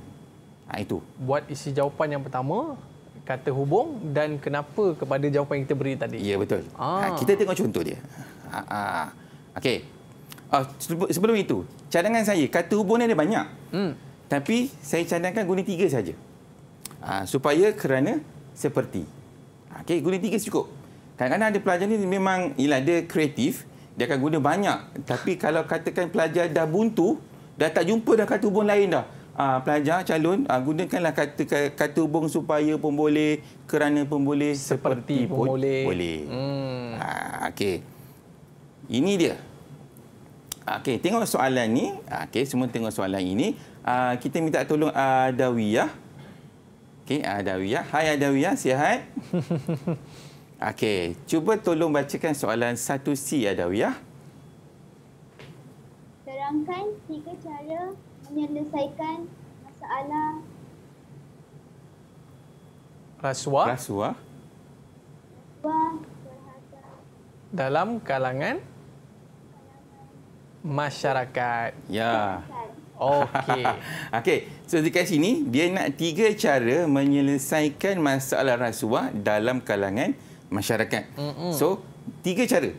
Ha, itu. Buat isi jawapan yang pertama, kata hubung dan kenapa kepada jawapan yang kita beri tadi. Ya, betul. Ha, ah. kita tengok contoh dia. Ha, ha. Okey. Uh, sebelum itu, cadangan saya, kata hubung ni ada banyak. Hmm. Tapi saya cadangkan guna tiga saja. Ha, supaya kerana seperti. Ha, okey, guna tiga cukup kadang-kadang ada pelajar ni memang ialah dia kreatif dia akan guna banyak tapi kalau katakan pelajar dah buntu dah tak jumpa dah kata hubung lain dah uh, pelajar calon uh, gunakanlah kata kata hubung supaya pun boleh kerana pun boleh seperti, seperti pun boleh, boleh. Hmm. Uh, okey ini dia okey tengok soalan ni uh, okey semua tengok soalan ini uh, kita minta tolong uh, Dawiyah okey uh, hai Adawiyah, sihat Okey, cuba tolong bacakan soalan 1C Adawiyah. Terangkan tiga cara menyelesaikan masalah rasuah. Rasuah. Rasuah dalam kalangan masyarakat. Ya. Okey. Okey. So dekat sini dia nak tiga cara menyelesaikan masalah rasuah dalam kalangan masyarakat. Mm -hmm. So, tiga cara.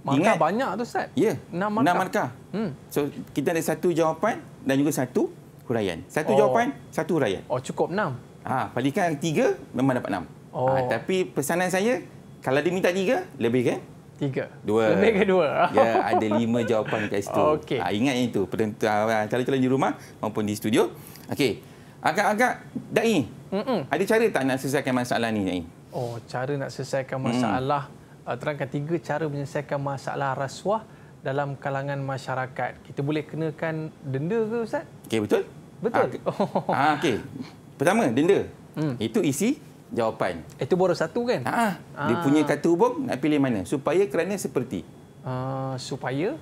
Markah Ingat, banyak tu Ustaz. Ya, enam markah. markah. Hmm. So, kita ada satu jawapan dan juga satu huraian. Satu oh. jawapan, satu huraian. Oh, cukup enam. Ha, palingkan yang tiga, memang dapat enam. Ha, oh. Ha, tapi pesanan saya, kalau dia minta tiga, lebih kan? Tiga. Dua. Lebih ke dua? Ya, ada lima jawapan kat situ. Okay. Ha, ingat yang itu. Calon-calon di rumah maupun di studio. Okey. Agak-agak, Da'i, mm -mm. ada cara tak nak selesaikan masalah ni, Da'i? oh cara nak selesaikan hmm. masalah hmm. terangkan tiga cara menyelesaikan masalah rasuah dalam kalangan masyarakat kita boleh kenakan denda ke ustaz okey betul betul ha, oh. ha okey pertama denda hmm. itu isi jawapan itu baru satu kan ha, ha. dia punya kata hubung nak pilih mana supaya kerana seperti ha, supaya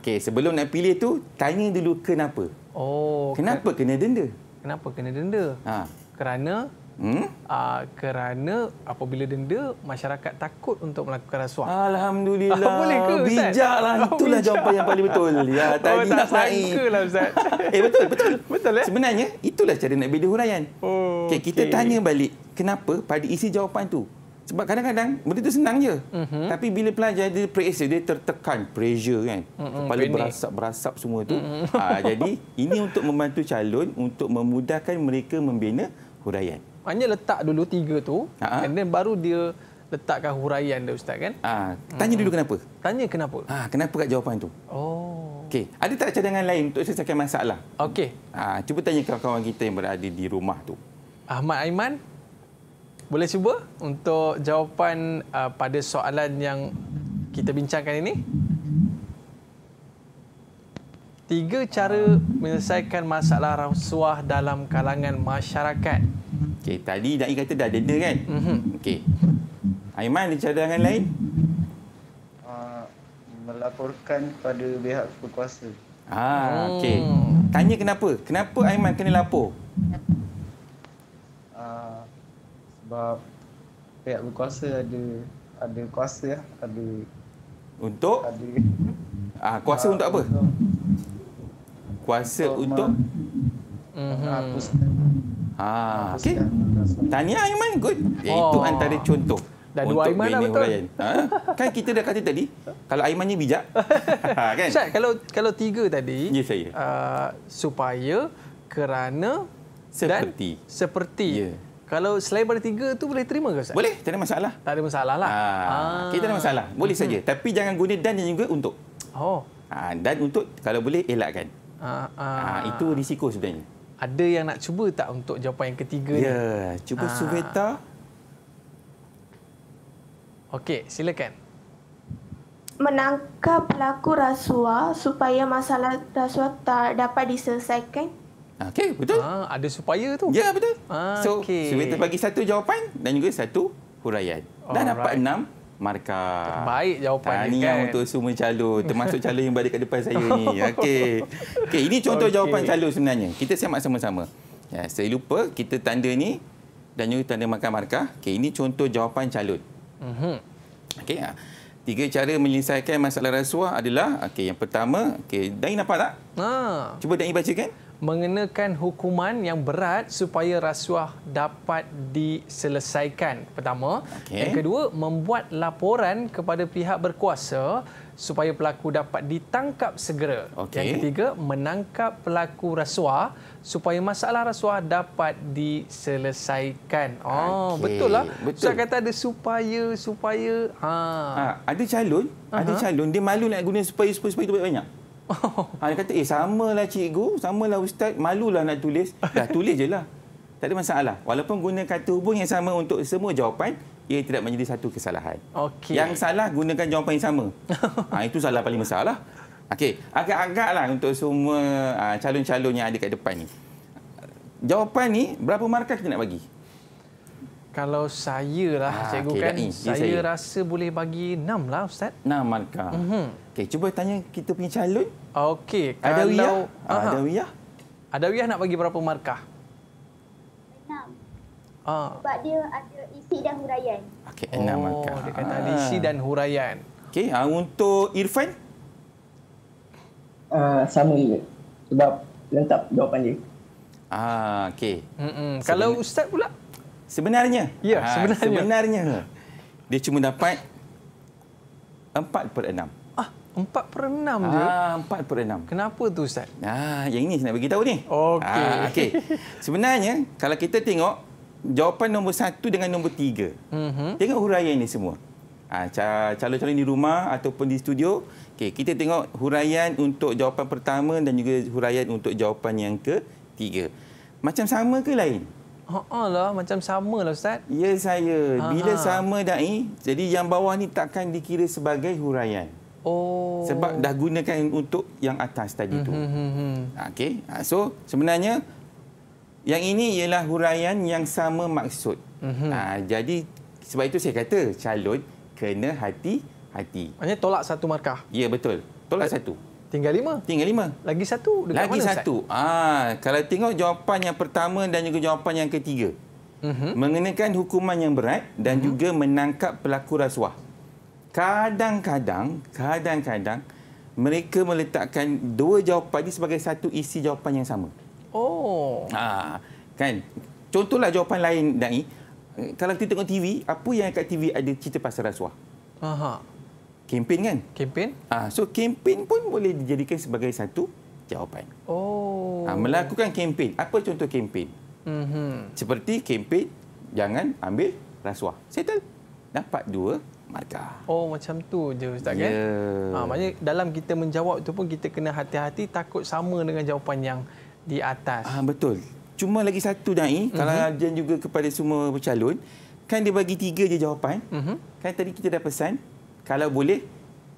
okey sebelum nak pilih tu tanya dulu kenapa oh kenapa ke- kena denda kenapa kena denda ha kerana hmm? uh, kerana apabila denda, masyarakat takut untuk melakukan rasuah. Alhamdulillah. Ah, boleh ke, Bijaklah. Ustaz? Oh, itulah Bijak. jawapan yang paling betul. Ya, oh, tadi oh, tak sangka lah, Ustaz. eh, betul, betul. betul eh? Sebenarnya, itulah cara nak beda huraian. Oh, okay, kita okay. tanya balik, kenapa pada isi jawapan tu? Sebab kadang-kadang benda tu senang je. Mm -hmm. Tapi bila pelajar dia periksa, dia tertekan. Pressure kan. Mm -hmm. Kepala berasap-berasap semua tu. Mm -hmm. ha, jadi ini untuk membantu calon untuk memudahkan mereka membina huraian. Maknanya letak dulu tiga tu Ha-ha. and then baru dia letakkan huraian dia ustaz kan? Ha, tanya hmm. dulu kenapa? Tanya kenapa? Ha, kenapa kat jawapan tu? Oh. Okey, ada tak cadangan lain untuk selesaikan masalah? Okey. Ha, cuba tanya kawan-kawan kita yang berada di rumah tu. Ahmad Aiman boleh cuba untuk jawapan uh, pada soalan yang kita bincangkan ini? tiga cara menyelesaikan masalah rasuah dalam kalangan masyarakat. Okey, tadi Dai kata dah denda kan? Mm-hmm. Okey. Aiman ada cadangan lain? Uh, melaporkan pada pihak berkuasa. Ah, okey. Hmm. Tanya kenapa? Kenapa Aiman kena lapor? Uh, sebab pihak berkuasa ada ada kuasa ada untuk ada ah kuasa uh, untuk apa? Untuk kuasa untuk, untuk mhm. Ha, okay. Tanya Aiman, good. Ya, oh. Itu antara contoh. Dan untuk dua Aiman lah betul. Ha? Kan kita dah kata tadi, kalau Aiman ni bijak. Ha, kan? Syak, kalau kalau tiga tadi, yes, ya, Uh, supaya, kerana, seperti. seperti. Yeah. Kalau selain pada tiga tu boleh terima ke Ustaz? Boleh, tak ada masalah. Tak ada masalah lah. Ha, ha. Kita ada masalah, boleh hmm. saja. Tapi jangan guna dan dan juga untuk. Oh. Ha, dan untuk kalau boleh elakkan. Ha, ha, ha, itu risiko sebenarnya. Ada yang nak cuba tak untuk jawapan yang ketiga ya, ni? Cuba ha. Suveta. Okey, silakan. Menangkap pelaku rasuah supaya masalah rasuah tak dapat diselesaikan. Okey, betul. Ha, ada supaya tu. Ya, betul. Ha, so, okay. Suveta bagi satu jawapan dan juga satu huraian. Dah dapat enam markah. Baik jawapan Tahniah kan. Tahniah untuk semua calon. Termasuk calon yang berada kat depan saya ni. Okey. Okey, ini contoh okay. jawapan calon sebenarnya. Kita semak sama-sama. Ya, saya lupa kita tanda ni dan juga tanda makan markah. Okey, ini contoh jawapan calon. Mhm. Okey. Ha. Tiga cara menyelesaikan masalah rasuah adalah okey, yang pertama, okey, Dani nampak tak? Ha. Cuba Dani bacakan mengenakan hukuman yang berat supaya rasuah dapat diselesaikan. Pertama, okay. yang kedua membuat laporan kepada pihak berkuasa supaya pelaku dapat ditangkap segera. Okay. Yang ketiga menangkap pelaku rasuah supaya masalah rasuah dapat diselesaikan. Oh, okay. betul lah. Betul. Saya kata ada supaya supaya ha. ha ada calon, uh-huh. ada calon dia malu nak guna supaya supaya supaya banyak. Oh. Ha, dia kata, eh, samalah cikgu, samalah ustaz, malulah nak tulis. Dah, tulis je lah. Tak ada masalah. Walaupun guna kata hubung yang sama untuk semua jawapan, ia tidak menjadi satu kesalahan. Okay. Yang salah, gunakan jawapan yang sama. Ha, itu salah paling besar lah. Okey, agak-agaklah untuk semua ha, calon-calon yang ada kat depan ni. Jawapan ni, berapa markah kita nak bagi? Kalau saya lah, ha, cikgu okay, kan. Saya, saya rasa boleh bagi enam lah, Ustaz. Enam markah. Mm-hmm. Okey, cuba tanya kita punya calon. Okey, kalau ada wiyah? Ah, ada wiyah? Ada wiyah nak bagi berapa markah? Enam. Ha. Sebab dia ada isi dan huraian. Okey, 6 oh, markah. Dia kata ada ah. isi dan huraian. Okey, ha, untuk Irfan? Uh, sama juga. Sebab lengkap jawapan dia. Ah, okey. Kalau ustaz pula? Sebenarnya. Ya, sebenarnya. sebenarnya. Dia cuma dapat 4/6. Empat per enam je? Ah, 4 per enam. Kenapa tu Ustaz? Ah, yang ini saya nak beritahu ni. Okey. Ah, okay. Sebenarnya, kalau kita tengok jawapan nombor satu dengan nombor tiga, Mm -hmm. Tengok huraian ni semua. Ah, Calon-calon di rumah ataupun di studio. Okay, kita tengok huraian untuk jawapan pertama dan juga huraian untuk jawapan yang ketiga. Macam sama ke lain? Oh lah, macam sama lah Ustaz. Ya saya. Bila Aha. sama dah ini, jadi yang bawah ni takkan dikira sebagai huraian. Oh. Sebab dah gunakan untuk yang atas tadi tu. Mm -hmm. hmm, hmm, hmm. Ha, okey. Ha, so sebenarnya yang ini ialah huraian yang sama maksud. Mm -hmm. Ha, jadi sebab itu saya kata calon kena hati-hati. Maksudnya tolak satu markah. Ya betul. Tolak A eh, satu. Tinggal lima. Tinggal lima. Lagi satu. Dekat Lagi mana, satu. Ah, kalau tengok jawapan yang pertama dan juga jawapan yang ketiga. Mm -hmm. Mengenakan hukuman yang berat dan mm -hmm. juga menangkap pelaku rasuah kadang-kadang kadang-kadang mereka meletakkan dua jawapan ini sebagai satu isi jawapan yang sama. Oh. Ha, kan? Contohlah jawapan lain dan kalau kita tengok TV, apa yang kat TV ada cerita pasal rasuah? Aha. Kempen kan? Kempen? Ah, ha, so kempen pun boleh dijadikan sebagai satu jawapan. Oh. Ha, melakukan kempen. Apa contoh kempen? Mm-hmm. Seperti kempen jangan ambil rasuah. Settle. Dapat dua markah. Oh macam tu je ustaz yeah. kan. Ya. Ha maknanya dalam kita menjawab itu pun kita kena hati-hati takut sama dengan jawapan yang di atas. ha, betul. Cuma lagi satu dai mm-hmm. kalau dan juga kepada semua pencalon kan dia bagi tiga je jawapan. Mm-hmm. Kan tadi kita dah pesan kalau boleh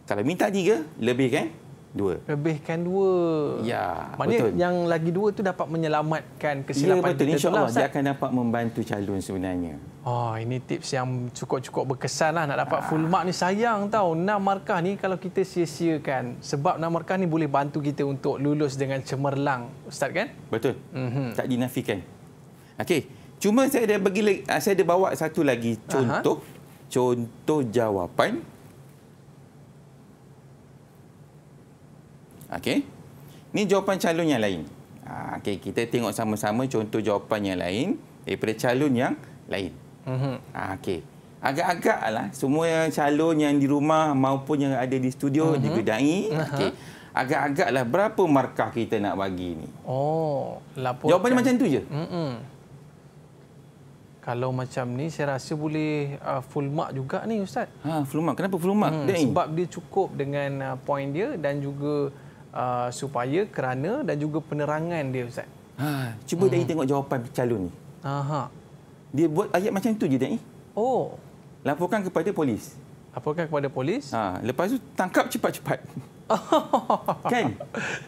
kalau minta tiga lebih kan dua. Lebihkan dua. Ya, Maksudnya betul. yang lagi dua tu dapat menyelamatkan ya, kesilapan ya, betul. kita. InsyaAllah lah, dia akan dapat membantu calon sebenarnya. Oh, ini tips yang cukup-cukup berkesan lah. Nak dapat ah. full mark ni sayang tau. Enam markah ni kalau kita sia-siakan. Sebab enam markah ni boleh bantu kita untuk lulus dengan cemerlang. Ustaz kan? Betul. Mm-hmm. Tak dinafikan. Okey. Cuma saya ada bagi ah, saya ada bawa satu lagi contoh. Aha. Contoh jawapan. Okey. Ni jawapan calon yang lain. Ha, Okey, kita tengok sama-sama contoh jawapan yang lain daripada calon yang lain. Mhm. Ha, Okey. Agak-agaklah semua calon yang di rumah maupun yang ada di studio mm -hmm. digedai. Okey. Agak-agaklah berapa markah kita nak bagi ni? Oh, laporan. Jawapan kan? macam tu je. Mm -mm. Kalau macam ni saya rasa boleh uh, full mark juga ni ustaz. Ha, full mark. Kenapa full mark? Mm, sebab dia cukup dengan uh, point dia dan juga uh, supaya kerana dan juga penerangan dia ustaz. Ha, cuba hmm. dai tengok jawapan calon ni. Aha. Dia buat ayat macam tu je dai. Eh? Oh. Laporkan kepada polis. Laporkan kepada polis? Ha, lepas tu tangkap cepat-cepat. kan?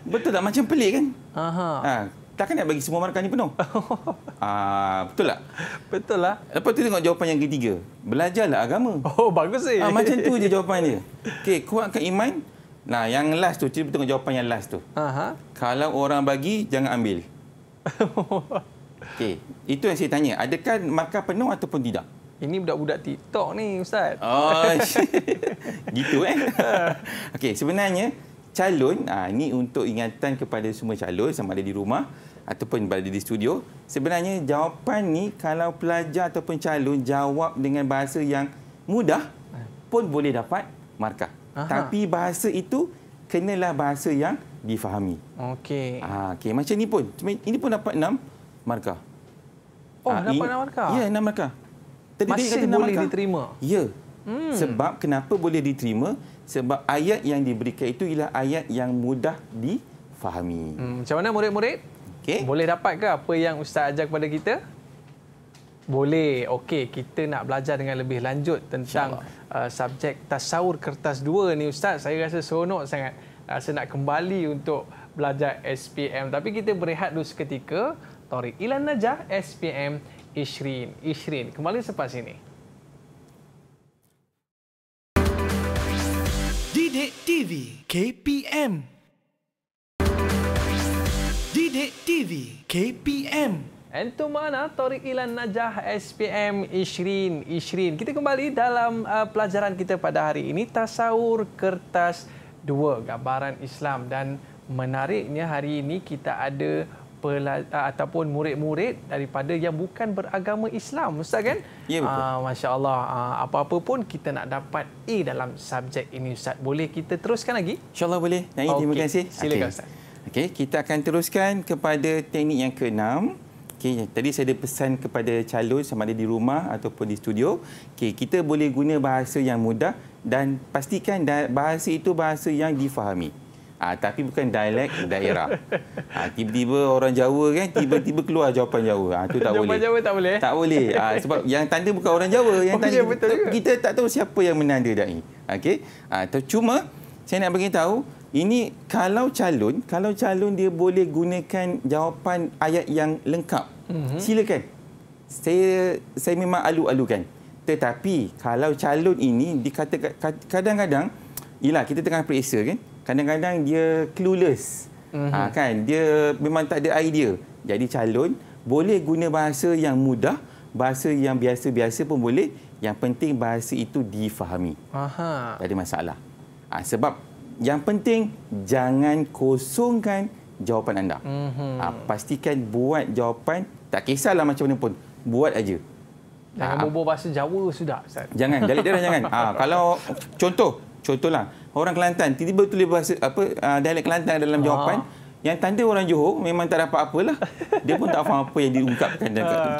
Betul tak macam pelik kan? Aha. Ha. Takkan nak bagi semua markah ni penuh? Aa, ha, betul tak? Betul lah. Lepas tu tengok jawapan yang ketiga. Belajarlah agama. Oh, bagus eh. Aa, ha, macam tu je jawapan dia. Okay, kuatkan iman, Nah, yang last tu, cuba tengok jawapan yang last tu. Aha. Kalau orang bagi, jangan ambil. Okey, itu yang saya tanya. Adakah markah penuh ataupun tidak? Ini budak-budak TikTok ni, Ustaz. Oh, gitu eh. Okey, sebenarnya calon, ah, ini untuk ingatan kepada semua calon sama ada di rumah ataupun berada di studio. Sebenarnya jawapan ni kalau pelajar ataupun calon jawab dengan bahasa yang mudah eh. pun boleh dapat markah. Aha. Tapi bahasa itu kenalah bahasa yang difahami. Okey. Ah, okey, macam ni pun. Ini pun dapat 6 markah. Oh, ah, dapat 6 markah. Ya, yeah, 6 markah. Tadi Masih dia kata boleh markah. diterima. Ya. Yeah. Hmm. Sebab kenapa boleh diterima? Sebab ayat yang diberikan itu ialah ayat yang mudah difahami. Hmm, macam mana murid-murid? Okay. Boleh dapatkah apa yang Ustaz ajar kepada kita? Boleh. Okey, kita nak belajar dengan lebih lanjut tentang uh, subjek tasawur kertas 2 ni ustaz. Saya rasa seronok sangat. Rasa nak kembali untuk belajar SPM. Tapi kita berehat dulu seketika. Tariq Ilan Najah SPM Ishrin. Ishrin, kembali selepas ini. Didik TV KPM Didik TV KPM Entu mana Tori Ilan Najah SPM Ishrin Ishrin. Kita kembali dalam uh, pelajaran kita pada hari ini tasawur kertas 2 gambaran Islam dan menariknya hari ini kita ada pelajar uh, ataupun murid-murid daripada yang bukan beragama Islam ustaz kan? Ya betul. Uh, Masya-Allah uh, apa-apa pun kita nak dapat A dalam subjek ini ustaz. Boleh kita teruskan lagi? Insya-Allah boleh. Nain, okay. Terima kasih. Silakan okay. ustaz. Okey, kita akan teruskan kepada teknik yang keenam. Okey, tadi saya ada pesan kepada calon sama ada di rumah ataupun di studio. Okey, kita boleh guna bahasa yang mudah dan pastikan bahasa itu bahasa yang difahami. Ha, tapi bukan dialek daerah. Ah, tiba-tiba ha, orang Jawa kan, tiba-tiba keluar jawapan Jawa. Ha, ah, itu tak jawapan boleh. Jawapan Jawa tak boleh? Tak boleh. Ha, sebab yang tanda bukan orang Jawa. Yang okay, oh, ya, betul kita, kita tak tahu siapa yang menanda da'i. Okey. Ha, cuma saya nak bagi tahu ini kalau calon, kalau calon dia boleh gunakan jawapan ayat yang lengkap. -hmm. Silakan. Saya saya memang alu-alukan. Tetapi kalau calon ini dikatakan kadang-kadang ialah kita tengah periksa kan. Kadang-kadang dia clueless. Mm -hmm. ha, kan dia memang tak ada idea. Jadi calon boleh guna bahasa yang mudah, bahasa yang biasa-biasa pun boleh. Yang penting bahasa itu difahami. Aha. Tak ada masalah. Ha, sebab yang penting jangan kosongkan jawapan anda. Mm-hmm. Ha, pastikan buat jawapan, tak kisahlah macam mana pun, buat aja. Jangan ha, ah, ah. bubur bahasa Jawa sudah, Ustaz. Jangan, dalil darah jangan. Ha, kalau contoh, contohlah orang Kelantan tiba-tiba tulis bahasa apa uh, dialek Kelantan dalam jawapan, Yang tanda orang Johor memang tak dapat apalah. Dia pun tak faham apa yang diungkapkan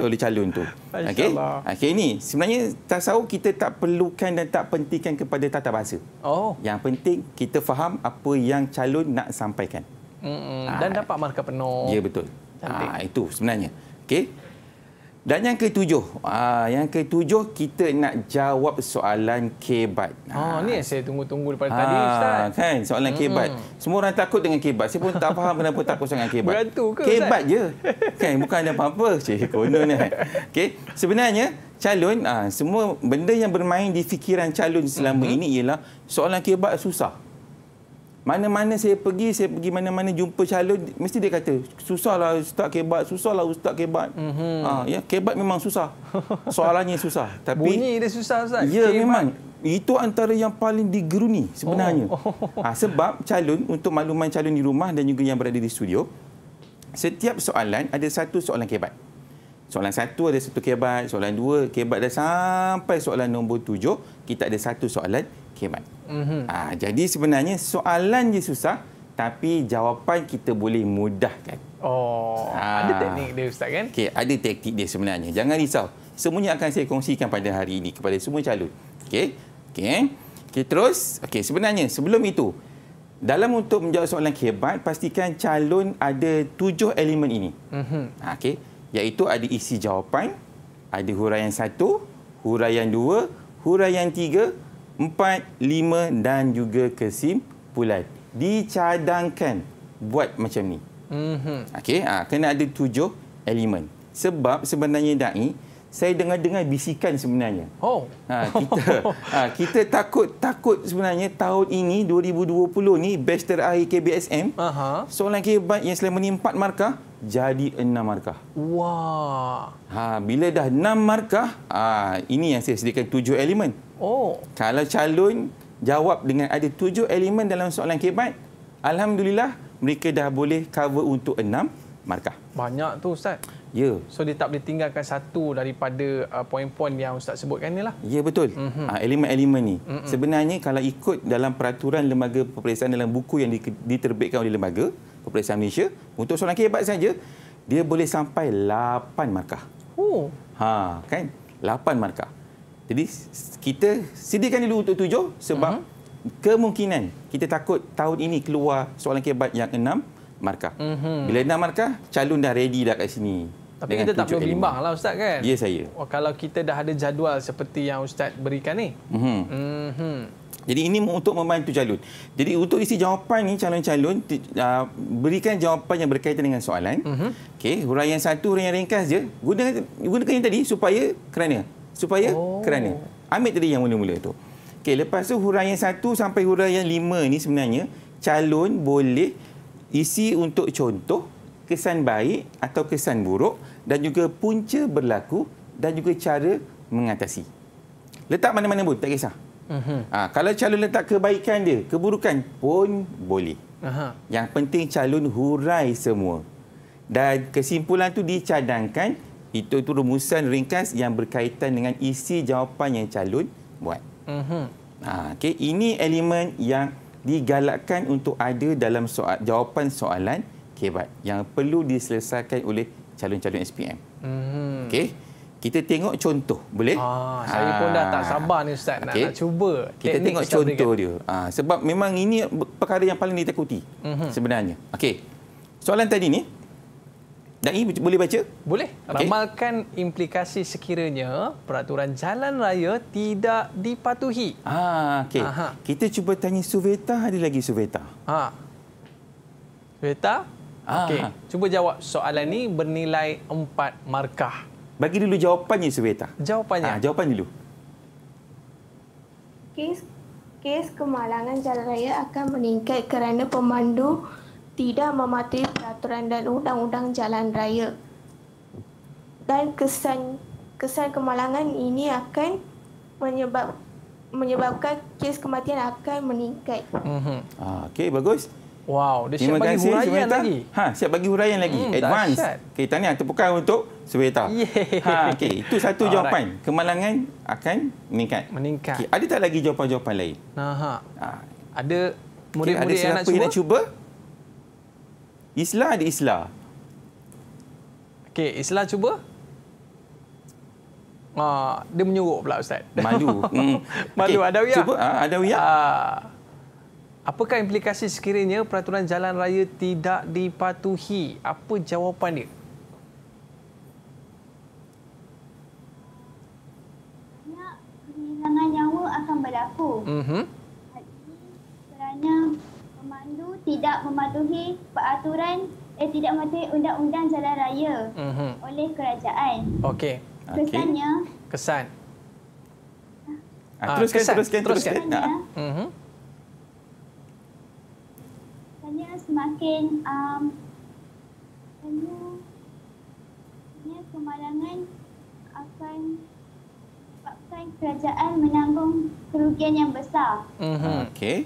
oleh calon tu. Okey. Okey ni sebenarnya tasawuf kita tak perlukan dan tak pentingkan kepada tata bahasa. Oh. Yang penting kita faham apa yang calon nak sampaikan. Ah. Dan ha. dapat markah penuh. Ya, betul. Ah, Cantik. Ha, itu sebenarnya. Okey. Dan yang ketujuh. Ha, yang ketujuh, kita nak jawab soalan kebat. Ha. Oh, ni yang saya tunggu-tunggu daripada ha, tadi, Ustaz. Kan, soalan hmm. kebat. Semua orang takut dengan kebat. Saya pun tak faham kenapa takut sangat kebat. Berantu ke, Kebat je. kan, bukan ada apa-apa. Cik, konon kan. Okey. Sebenarnya, calon, ha, semua benda yang bermain di fikiran calon selama hmm ini ialah soalan kebat susah. Mana-mana saya pergi, saya pergi mana-mana jumpa calon, mesti dia kata, susahlah Ustaz Kebat, susahlah Ustaz Kebat. Mm -hmm. ha, ya, Kebat memang susah. Soalannya susah. Tapi, Bunyi dia susah, Ustaz. Ya, kebat. memang. Itu antara yang paling digeruni sebenarnya. Oh. Oh. Ha, sebab calon, untuk makluman calon di rumah dan juga yang berada di studio, setiap soalan ada satu soalan Kebat. Soalan satu ada satu Kebat, soalan dua Kebat dah sampai soalan nombor tujuh, kita ada satu soalan Kebat. Mm -hmm. ha, jadi sebenarnya soalan dia susah tapi jawapan kita boleh mudahkan. Oh, ha. ada teknik dia ustaz kan? Okey, ada teknik dia sebenarnya. Jangan risau. Semuanya akan saya kongsikan pada hari ini kepada semua calon. Okey. Okey. Eh? Okey, terus. Okey, sebenarnya sebelum itu dalam untuk menjawab soalan hebat pastikan calon ada tujuh elemen ini. Mm -hmm. Okey, iaitu ada isi jawapan, ada huraian satu, huraian dua, huraian tiga, Empat, lima dan juga kesimpulan. Dicadangkan buat macam ni. Mm -hmm. Okey, ah, kena ada tujuh elemen. Sebab sebenarnya da'i, saya dengar-dengar bisikan sebenarnya. Oh. Ha, kita ha, kita takut takut sebenarnya tahun ini 2020 ni batch terakhir KBSM. Aha. Soalan kebat yang selama ni 4 markah jadi 6 markah. Wah. Ha, bila dah 6 markah, ha, ini yang saya sediakan 7 elemen. Oh. Kalau calon jawab dengan ada 7 elemen dalam soalan kebat, alhamdulillah mereka dah boleh cover untuk 6 markah. Banyak tu Ustaz. Ya. So dia tak boleh tinggalkan satu daripada uh, poin-poin yang ustaz sebutkan inilah. Ya betul. Mm-hmm. ni. Mm-hmm. Sebenarnya kalau ikut dalam peraturan lembaga peperiksaan dalam buku yang diterbitkan oleh lembaga peperiksaan Malaysia untuk soalan kehebat saja dia boleh sampai 8 markah. Oh. Ha, kan? 8 markah. Jadi kita sediakan dulu untuk tujuh sebab mm-hmm. kemungkinan kita takut tahun ini keluar soalan kehebat yang enam markah. Mm-hmm. Bila enam markah, calon dah ready dah kat sini. Tapi kita tak perlu bimbang lah Ustaz kan? Ya saya. Wah, kalau kita dah ada jadual seperti yang Ustaz berikan ni. Mm -hmm. Mm -hmm. Jadi ini untuk membantu calon. Jadi untuk isi jawapan ni calon-calon uh, berikan jawapan yang berkaitan dengan soalan. Mm -hmm. Okey, huraian satu, huraian ringkas je. Gunakan, gunakan yang tadi supaya kerana. Supaya oh. kerana. Ambil tadi yang mula-mula tu. Okey, lepas tu huraian satu sampai huraian lima ni sebenarnya calon boleh isi untuk contoh kesan baik atau kesan buruk dan juga punca berlaku dan juga cara mengatasi. Letak mana-mana pun, tak kisah. Uh-huh. Ha, kalau calon letak kebaikan dia, keburukan pun boleh. Uh-huh. Yang penting calon hurai semua. Dan kesimpulan tu dicadangkan, itu itu rumusan ringkas yang berkaitan dengan isi jawapan yang calon buat. Uh-huh. Ha, okay. Ini elemen yang digalakkan untuk ada dalam soal, jawapan soalan kebat yang perlu diselesaikan oleh calon-calon SPM. Hmm. Okey. Kita tengok contoh, boleh? Ah, saya ah. pun dah tak sabar ni ustaz okay. nak, nak cuba. Kita tengok contoh dia. Ah, sebab memang ini perkara yang paling ditakuti hmm. sebenarnya. Okey. Soalan tadi ni dan ini boleh baca? Boleh. Okay. Ramalkan implikasi sekiranya peraturan jalan raya tidak dipatuhi. Ah, okey. Kita cuba tanya Suveta ada lagi Suveta. Ha. Suveta? Ah, okey, ah. cuba jawab soalan ni bernilai empat markah. Bagi dulu jawapannya, Sebeta. Jawapannya? Ah, ha, jawapan dulu. Kes, kes kemalangan jalan raya akan meningkat kerana pemandu tidak mematuhi peraturan dan undang-undang jalan raya. Dan kesan kesan kemalangan ini akan menyebab menyebabkan kes kematian akan meningkat. Mm ah, Okey, Bagus. Wow, dia siap bagi kasih, huraian Suwita. lagi. Ha, siap bagi huraian lagi. Hmm, Advance. Okey, tahniah tepukan untuk Suweta. Ha, okey, itu satu jawapan. Right. Kemalangan akan meningkat. Meningkat. Okay, ada tak lagi jawapan-jawapan lain? Aha. Ha. Ada murid-murid okay, yang, yang nak cuba? Isla ada Isla. Okey, Isla cuba. Ah, dia menyuruh pula ustaz. Malu. Hmm. Malu okay. ada wiyah. Cuba, ada wiyah. Ah. Apakah implikasi sekiranya peraturan jalan raya tidak dipatuhi? Apa jawapan dia? Kehilangan nyawa akan berlaku. Mhm. Kerana mm-hmm. pemandu tidak mematuhi peraturan eh tidak mematuhi undang-undang jalan raya mm-hmm. oleh kerajaan. Okey. Kesannya. Kesan. Ah, teruskan, ah, kesan. teruskan, teruskan, teruskan. Kesannya. Mm-hmm. semakin um, lalu ya, akan menyebabkan kerajaan menanggung kerugian yang besar. Mm-hmm. Okey.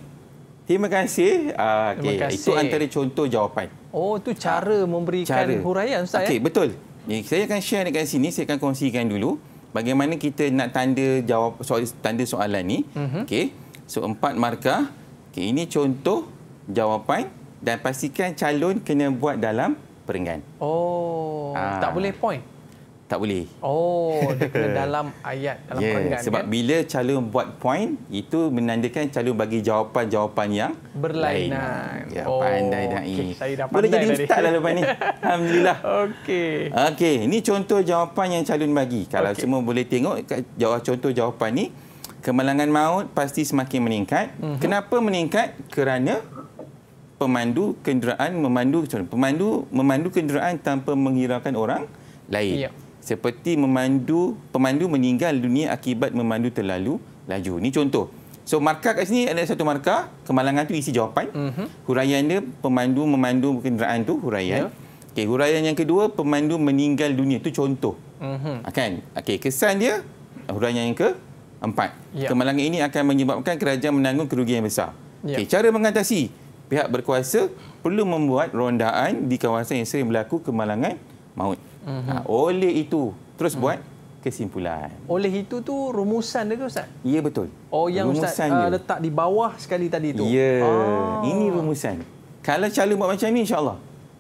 Terima kasih. Uh, ah, okay. kasih. Itu antara contoh jawapan. Oh, itu cara memberikan cara. huraian Ustaz. Okey, ya? betul. Ya, saya akan share dekat sini, saya akan kongsikan dulu bagaimana kita nak tanda jawab soal tanda soalan ni. Mm-hmm. Okey. So empat markah. Okey, ini contoh jawapan dan pastikan calon kena buat dalam perenggan. Oh, ha. tak boleh point. Tak boleh. Oh, kena dalam ayat dalam yeah. perenggan. Sebab kan? bila calon buat point, itu menandakan calon bagi jawapan-jawapan yang berlainan. Lain. Ya, oh. pandai dah okay. ini. Saya dah pandai boleh jadi lah lepas ini, Alhamdulillah. Okey. Okey, ini contoh jawapan yang calon bagi. Kalau okay. semua boleh tengok jawab contoh jawapan ni, kemalangan maut pasti semakin meningkat. Mm-hmm. Kenapa meningkat? Kerana pemandu kenderaan memandu pemandu memandu kenderaan tanpa menghiraukan orang lain. Ya. Seperti memandu pemandu meninggal dunia akibat memandu terlalu laju. Ini contoh. So markah kat sini ada satu markah, kemalangan tu isi jawapan. Uh-huh. Huraian dia pemandu memandu kenderaan tu huraian. Ya. Okey, huraian yang kedua pemandu meninggal dunia tu contoh. Uh-huh. Kan? Okey, kesan dia huraian yang ke empat. Ya. Kemalangan ini akan menyebabkan kerajaan menanggung kerugian yang besar. Ya. Okey, cara mengatasi pihak berkuasa perlu membuat rondaan di kawasan yang sering berlaku kemalangan maut. Mm-hmm. Ha, oleh itu, terus mm-hmm. buat kesimpulan. Oleh itu tu rumusan dia tu ustaz? Ya betul. Oh yang rumusan ustaz uh, letak di bawah sekali tadi tu. Ya. Oh. Ini rumusan. Kalau cara buat macam ni insya-Allah.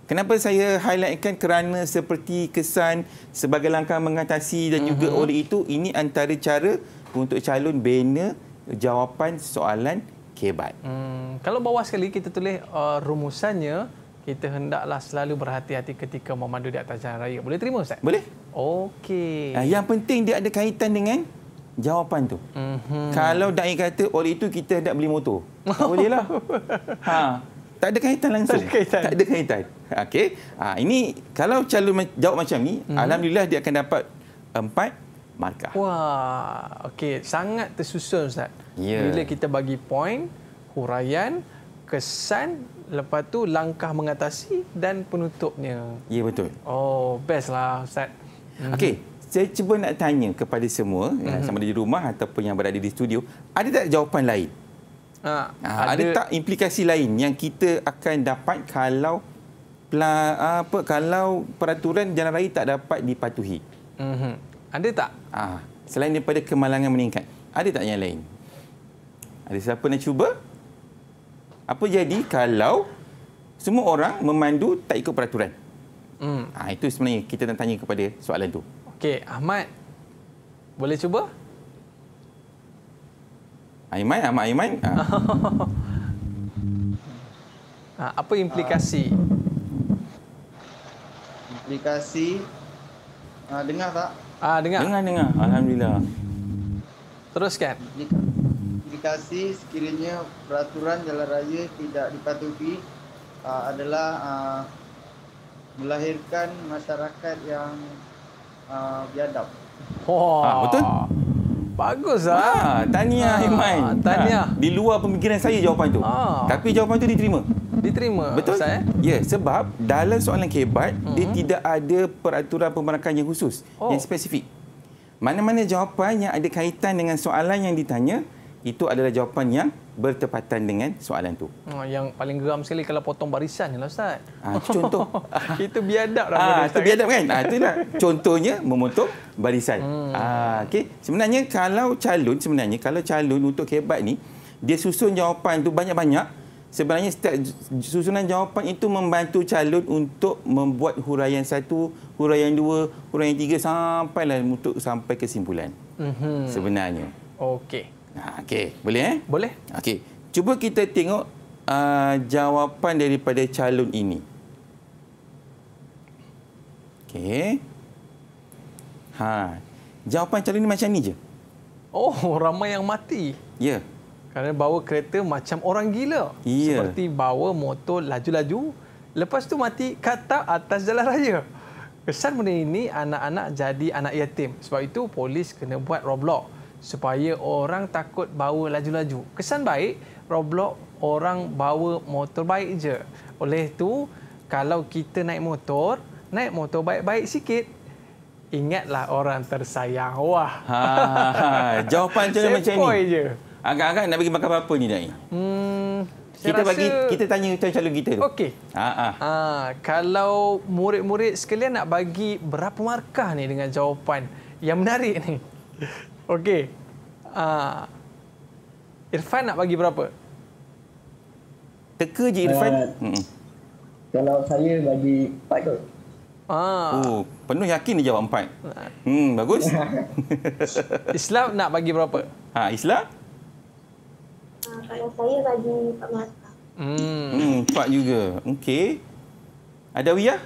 Kenapa saya highlightkan kerana seperti kesan sebagai langkah mengatasi dan mm-hmm. juga mhm. oleh itu ini antara cara untuk calon bina jawapan soalan akibat. Hmm, kalau bawah sekali kita tulis uh, rumusannya kita hendaklah selalu berhati-hati ketika memandu di atas jalan raya. Boleh terima ustaz? Boleh. Okey. Uh, yang penting dia ada kaitan dengan jawapan tu. Mm -hmm. Kalau dai kata oleh itu kita hendak beli motor. Tak boleh lah. ha. Tak ada kaitan langsung. Tak ada kaitan. Tak ada kaitan. Okey. Ha, ini kalau calon jawab macam ni, mm -hmm. alhamdulillah dia akan dapat empat markah. Wah, okey, sangat tersusun ustaz. Yeah. Bila kita bagi poin, huraian, kesan, lepas tu langkah mengatasi dan penutupnya. Ya yeah, betul. Oh, bestlah ustaz. Mhm. Okey, saya cuba nak tanya kepada semua mm-hmm. sama ada di rumah ataupun yang berada di studio, ada tak jawapan lain? Ha, ha, ada, ada tak implikasi lain yang kita akan dapat kalau pla, apa kalau peraturan jalan raya tak dapat dipatuhi? Mm-hmm. Ada tak? Ah, selain daripada kemalangan meningkat, ada tak yang lain? Ada siapa nak cuba? Apa jadi kalau semua orang memandu tak ikut peraturan? Hmm. Ah, itu sebenarnya kita nak tanya kepada soalan tu. Okey, Ahmad. Boleh cuba? Aiman, Ahmad Aiman. Ah. ah apa implikasi? Uh, implikasi uh, dengar tak? Ah dengar. Dengar dengar. Alhamdulillah. Teruskan. Indikasi sekiranya peraturan jalan raya tidak dipatuhi uh, adalah uh, melahirkan masyarakat yang uh, biadab. oh. ha, betul? Bagus lah. Ah, Tahniah, Haiman. Ah, Tahniah. Kan? Di luar pemikiran saya jawapan itu. Ha. Ah. Tapi jawapan itu diterima. Diterima. Betul? Ustaz, Yeah, ya, sebab dalam soalan kebat, mm -hmm. dia mm-hmm. tidak ada peraturan pembarangan yang khusus, oh. yang spesifik. Mana-mana jawapan yang ada kaitan dengan soalan yang ditanya, itu adalah jawapan yang bertepatan dengan soalan tu. Oh, yang paling geram sekali kalau potong barisan lah ustaz. Ha, contoh itu biadab lah. Ha, itu kan? biadab kan? Ha, nak contohnya memotong barisan. Hmm. Ha, okay. Sebenarnya kalau calon sebenarnya kalau calon untuk hebat ni dia susun jawapan tu banyak-banyak Sebenarnya setiap susunan jawapan itu membantu calon untuk membuat huraian satu, huraian dua, huraian tiga sampailah untuk sampai kesimpulan. hmm Sebenarnya. Okey. Ha, okay, boleh eh? Boleh. Okay, cuba kita tengok uh, jawapan daripada calon ini. Okay. Ha. Jawapan calon ini macam ni je. Oh, ramai yang mati. Ya. Yeah. Kerana bawa kereta macam orang gila. Yeah. Seperti bawa motor laju-laju, lepas tu mati kata atas jalan raya. Kesan benda ini, anak-anak jadi anak yatim. Sebab itu, polis kena buat roadblock supaya orang takut bawa laju-laju. Kesan baik, Roblox orang bawa motor baik je. Oleh tu, kalau kita naik motor, naik motor baik-baik sikit. Ingatlah orang tersayang. Wah. Ha, ha. ha. Jawapan macam macam ni. Je. Agak-agak nak bagi makan apa ni Dai? Hmm, kita rasa... bagi kita tanya tuan calon kita tu. Okey. Ha, ha. ha, kalau murid-murid sekalian nak bagi berapa markah ni dengan jawapan yang menarik ni? Okey. Uh, Irfan nak bagi berapa? Teka je Irfan. Uh, kalau saya bagi 4 kot. Ah. Oh, penuh yakin dia jawab 4. Hmm, bagus. Islam nak bagi berapa? Ha, Islam? Ah, kalau saya bagi 4 mata. Hmm, 4 hmm, juga. Okey. Ada Wiyah?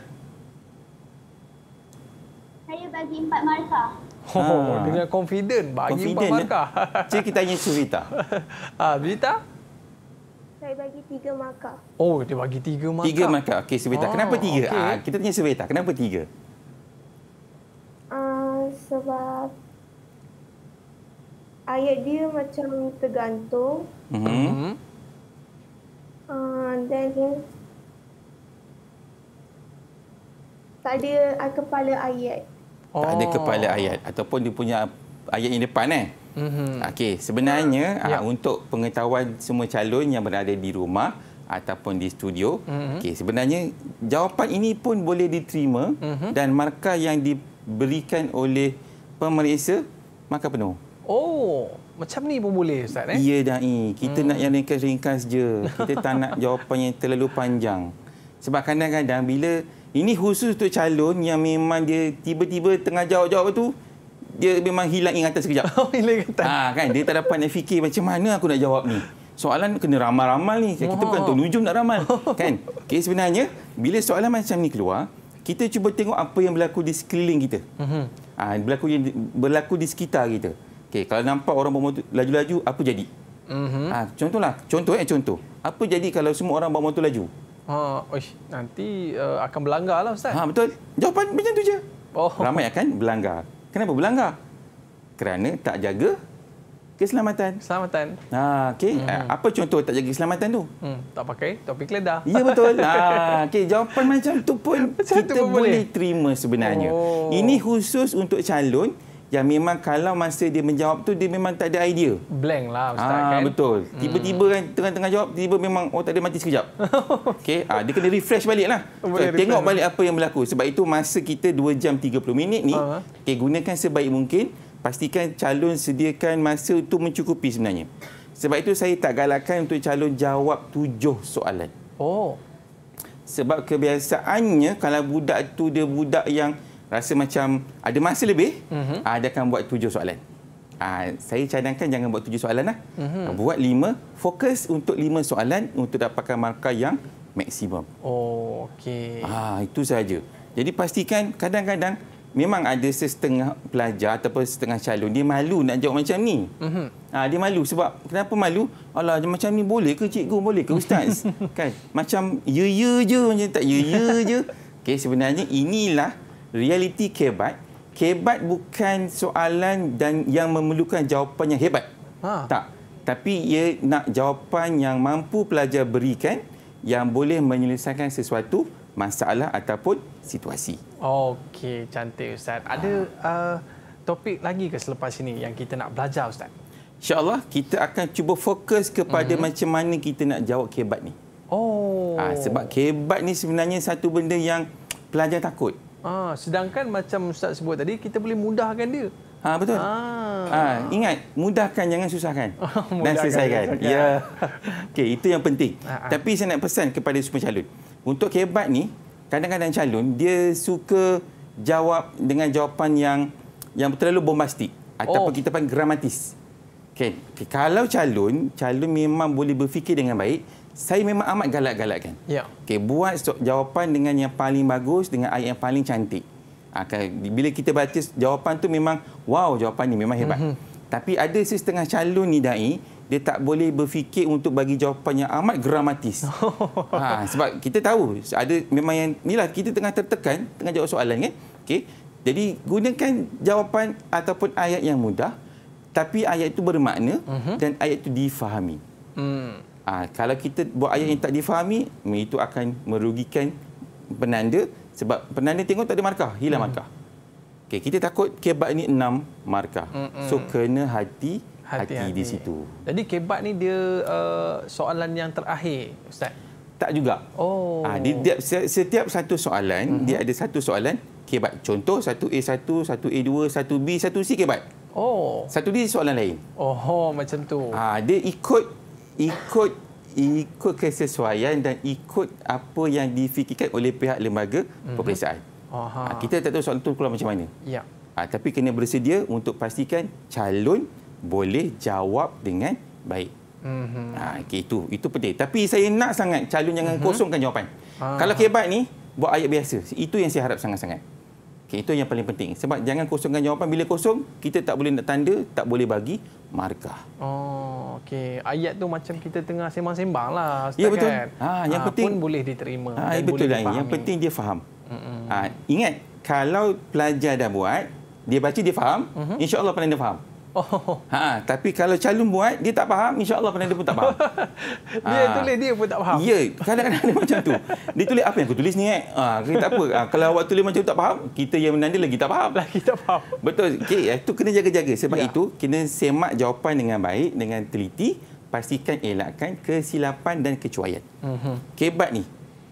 Saya bagi 4 markah. Oh, ha. dengan confident bagi confident, empat ya. markah. Cik kita tanya Surita. Ha, ah, Surita? Saya bagi tiga markah. Oh, dia bagi tiga markah. Tiga markah. Okey, Surita. Ha, oh, kenapa tiga? Okay. Ha, ah, kita tanya Surita. Kenapa tiga? Ah, sebab ayat dia macam tergantung. Mm -hmm. uh, then tak ada kepala ayat. Oh. Tak ada kepala ayat ataupun dia punya ayat yang depan eh. Mm-hmm. Okey, sebenarnya yeah. Ya. untuk pengetahuan semua calon yang berada di rumah ataupun di studio, mm-hmm. okey sebenarnya jawapan ini pun boleh diterima mm-hmm. dan markah yang diberikan oleh pemeriksa markah penuh. Oh, macam ni pun boleh ustaz eh? Ya dai, kita mm. nak hmm. yang ringkas-ringkas je. Kita tak nak jawapan yang terlalu panjang. Sebab kadang-kadang bila ini khusus untuk calon yang memang dia tiba-tiba tengah jawab-jawab tu dia memang hilang ingatan sekejap. Oh, hilang ingatan. Ha, kan? Dia tak dapat nak fikir macam mana aku nak jawab ni. Soalan kena ramal-ramal ni. Kita bukan tuan ujung nak ramal. Kan? Okay, sebenarnya, bila soalan macam ni keluar, kita cuba tengok apa yang berlaku di sekeliling kita. Ha, berlaku, yang, berlaku di sekitar kita. Okay, kalau nampak orang bawa motor laju-laju, apa jadi? Ha, contohlah, contoh eh, contoh. Apa jadi kalau semua orang bawa motor laju? Ha, oish, nanti uh, akan berlanggar lah Ustaz. Ha, betul. Jawapan macam tu je. Oh. Ramai akan berlanggar. Kenapa berlanggar? Kerana tak jaga keselamatan. Keselamatan. Ha, okay. hmm. Eh, apa contoh tak jaga keselamatan tu? Hmm, tak pakai topi keledar. Ya betul. Ha, okay. Jawapan macam tu pun macam kita tu pun boleh terima sebenarnya. Oh. Ini khusus untuk calon yang memang kalau masa dia menjawab tu dia memang tak ada idea. Blank lah ustaz ah, kan. betul. Hmm. Tiba-tiba hmm. kan tengah-tengah jawab tiba memang oh tak ada mati sekejap. Okey, ah dia kena refresh baliklah. So, tengok balik apa yang berlaku. Sebab itu masa kita 2 jam 30 minit ni, uh -huh. okey gunakan sebaik mungkin, pastikan calon sediakan masa itu mencukupi sebenarnya. Sebab itu saya tak galakkan untuk calon jawab 7 soalan. Oh. Sebab kebiasaannya kalau budak tu dia budak yang rasa macam ada masa lebih, mm -hmm. dia akan buat tujuh soalan. Ah, saya cadangkan jangan buat tujuh soalan. Lah. Mm -hmm. Buat lima, fokus untuk lima soalan untuk dapatkan markah yang maksimum. Oh, okey. Itu saja. Jadi pastikan kadang-kadang memang ada setengah pelajar ataupun setengah calon, dia malu nak jawab macam ni. Mm -hmm. Dia malu sebab kenapa malu? Alah, macam ni boleh ke cikgu, boleh ke ustaz? kan? Macam ya-ya je, macam tak ya-ya je. Okay, sebenarnya inilah realiti kebat, kebat bukan soalan dan yang memerlukan jawapan yang hebat. Ha. Tak. Tapi ia nak jawapan yang mampu pelajar berikan yang boleh menyelesaikan sesuatu masalah ataupun situasi. Okey, cantik Ustaz. Ada ha. uh, topik lagi ke selepas ini yang kita nak belajar Ustaz? InsyaAllah kita akan cuba fokus kepada hmm macam mana kita nak jawab kebat ni. Oh. Ha, sebab kebat ni sebenarnya satu benda yang pelajar takut. Ah, sedangkan macam ustaz sebut tadi kita boleh mudahkan dia. Ha betul. Ah ha ingat mudahkan jangan susahkan. Dan selesaikan. Ya. Okey, itu yang penting. Ha, ha. Tapi saya nak pesan kepada semua calon. Untuk kebat ni, kadang-kadang calon dia suka jawab dengan jawapan yang yang terlalu bombastik ataupun oh. kita panggil gramatis. Okey, okay. kalau calon, calon memang boleh berfikir dengan baik, saya memang amat galak-galakkan. Ya. Okay, buat jawapan dengan yang paling bagus, dengan ayat yang paling cantik. Akan, ah, bila kita baca jawapan tu memang, wow jawapan ni memang hebat. Mm -hmm. Tapi ada si setengah calon ni da'i, dia tak boleh berfikir untuk bagi jawapan yang amat gramatis. ha, sebab kita tahu, ada memang yang, ni lah kita tengah tertekan, tengah jawab soalan kan. Okay. Jadi gunakan jawapan ataupun ayat yang mudah, tapi ayat itu bermakna mm -hmm. dan ayat itu difahami. Hmm. Ha, kalau kita buat ayat yang tak difahami, itu akan merugikan penanda sebab penanda tengok tak ada markah, hilang hmm. markah. Okay, kita takut kebat ni enam markah. Hmm, hmm. So kena hati hati, hati di situ. Jadi kebat ni dia uh, soalan yang terakhir, ustaz. Tak juga. Oh. Ha, ah, di, setiap, satu soalan, hmm. dia ada satu soalan kebat. Contoh 1A1, 1A2, 1B, 1C kebat. Oh. Satu dia soalan lain. Oh, macam tu. Ha, dia ikut ikut ikut kesesuaian dan ikut apa yang difikirkan oleh pihak lembaga mm-hmm. peperiksaan. Aha. Ah, kita tak tahu soalan itu keluar macam mana. Ya. Ha, tapi kena bersedia untuk pastikan calon boleh jawab dengan baik. Mm-hmm. Ha, ah, okay, itu, itu penting. Tapi saya nak sangat calon jangan mm-hmm. kosongkan jawapan. Aha. Kalau kebat ni, buat ayat biasa. Itu yang saya harap sangat-sangat. Okay, itu yang paling penting. Sebab jangan kosongkan jawapan. Bila kosong, kita tak boleh nak tanda, tak boleh bagi markah. Oh, okey. Ayat tu macam kita tengah sembang-sembang lah. Ya, betul. Kan? Ha, yang ha, penting, pun boleh diterima. Ha, dan ya, betul boleh lah. Yang penting dia faham. Ha, ingat, kalau pelajar dah buat, dia baca, dia faham, uh mm-hmm. -huh. insyaAllah pelajar dia faham. Oh. Ha, tapi kalau calon buat, dia tak faham, insyaAllah pendek dia pun tak faham. dia ha. tulis, dia pun tak faham. Ya, kadang-kadang dia macam tu. Dia tulis, apa yang aku tulis ni? Eh? Ha, tak apa. Ha, kalau awak tulis macam tu tak faham, kita yang menandil lagi tak faham. Lagi tak faham. Betul. Okay, itu eh, kena jaga-jaga. Sebab ya. itu, kena semak jawapan dengan baik, dengan teliti. Pastikan elakkan kesilapan dan kecuaian. Uh mhm. -huh. Kebat ni.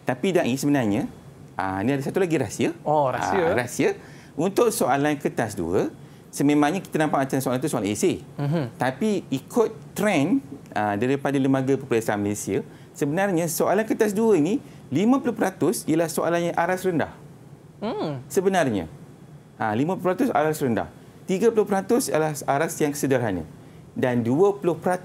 Tapi da'i sebenarnya, ha, ni ada satu lagi rahsia. Oh, rahsia. Ha, rahsia. Untuk soalan kertas dua, sememangnya kita nampak macam soalan itu soalan AC. Uh -huh. Tapi ikut trend uh, daripada Lembaga Perperiksaan Malaysia, sebenarnya soalan kertas dua ini 50% ialah soalan yang aras rendah. Hmm. Sebenarnya. Ha, ah, 50% aras rendah. 30% adalah aras yang sederhana. Dan 20%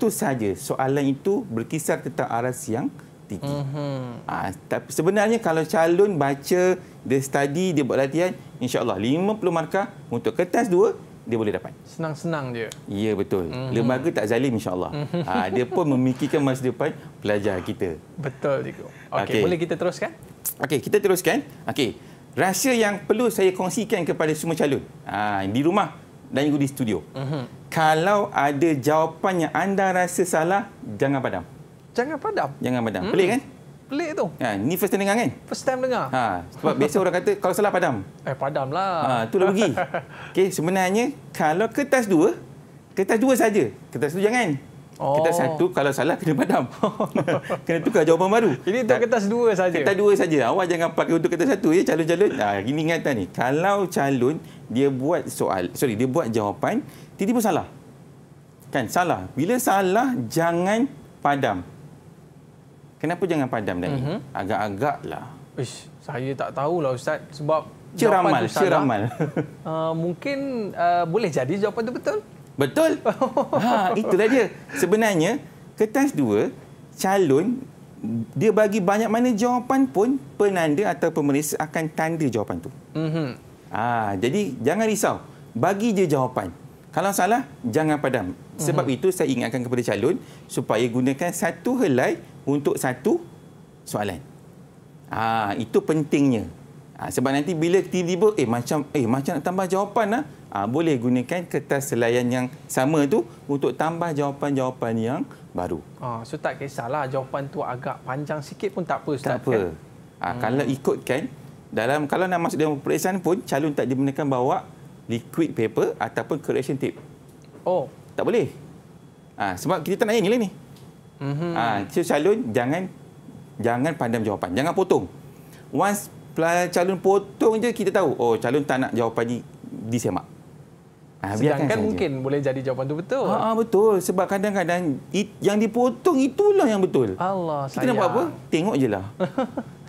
saja soalan itu berkisar tentang aras yang tinggi. Mm -hmm. ha, tapi sebenarnya kalau calon baca, dia study, dia buat latihan, Allah 50 markah untuk kertas 2, dia boleh dapat. Senang-senang dia. Ya, betul. Mm-hmm. Lembaga tak zalim, insyaAllah. Mm-hmm. dia pun memikirkan masa depan pelajar kita. Betul, Cikgu. Okey, okay. boleh kita teruskan? Okey, kita teruskan. Okey, rahsia yang perlu saya kongsikan kepada semua calon ha, di rumah dan juga di studio. Mm-hmm. Kalau ada jawapan yang anda rasa salah, jangan padam. Jangan padam? Jangan padam. Mm-hmm. Pelik, kan? pelik tu. Ha, ni first time dengar kan? First time dengar. Ha, sebab biasa orang kata kalau salah padam. Eh padam lah. Ha, tu lah pergi. Okey, sebenarnya kalau kertas dua, kertas dua saja. Kertas tu jangan. Oh. Kertas satu kalau salah kena padam. kena tukar jawapan baru. Ini untuk kertas dua saja. Kertas dua saja. Awak jangan pakai untuk kertas satu ya calon-calon. Ha, ini ingatan ni. Kalau calon dia buat soal, sorry dia buat jawapan, tiba-tiba salah. Kan salah. Bila salah jangan padam. Kenapa jangan padam dai? Uh-huh. Mhm. Agak-agaklah. Ish, saya tak tahulah ustaz sebab ceramal, ceramah. uh, mungkin uh, boleh jadi jawapan tu betul. Betul. ha, itulah dia. Sebenarnya kertas dua calon dia bagi banyak mana jawapan pun penanda atau pemeriksa akan tanda jawapan tu. Uh-huh. Ha, jadi jangan risau. Bagi je jawapan. Kalau salah jangan padam. Sebab uh-huh. itu saya ingatkan kepada calon supaya gunakan satu helai untuk satu soalan. Ha, itu pentingnya. Ha, sebab nanti bila tiba-tiba eh macam eh macam nak tambah jawapan lah, ha, boleh gunakan kertas selayan yang sama tu untuk tambah jawapan-jawapan yang baru. Ha, so tak kisahlah jawapan tu agak panjang sikit pun tak apa. Ustaz, tak apa. Kan? Ha, kalau hmm. ikutkan, dalam kalau nak masuk dalam periksaan pun calon tak dibenarkan bawa liquid paper ataupun correction tape. Oh, tak boleh. Ha, sebab kita tak nak yang ni. Mm -hmm. ha, ah, cip calon jangan jangan pandam jawapan, jangan potong. Once calon potong je kita tahu, oh calon tak nak jawapan ni disemak. Ha, Sedangkan mungkin saja. boleh jadi jawapan tu betul. Ha, betul, sebab kadang-kadang yang dipotong itulah yang betul. Allah kita sayang. nampak apa? Tengok je lah.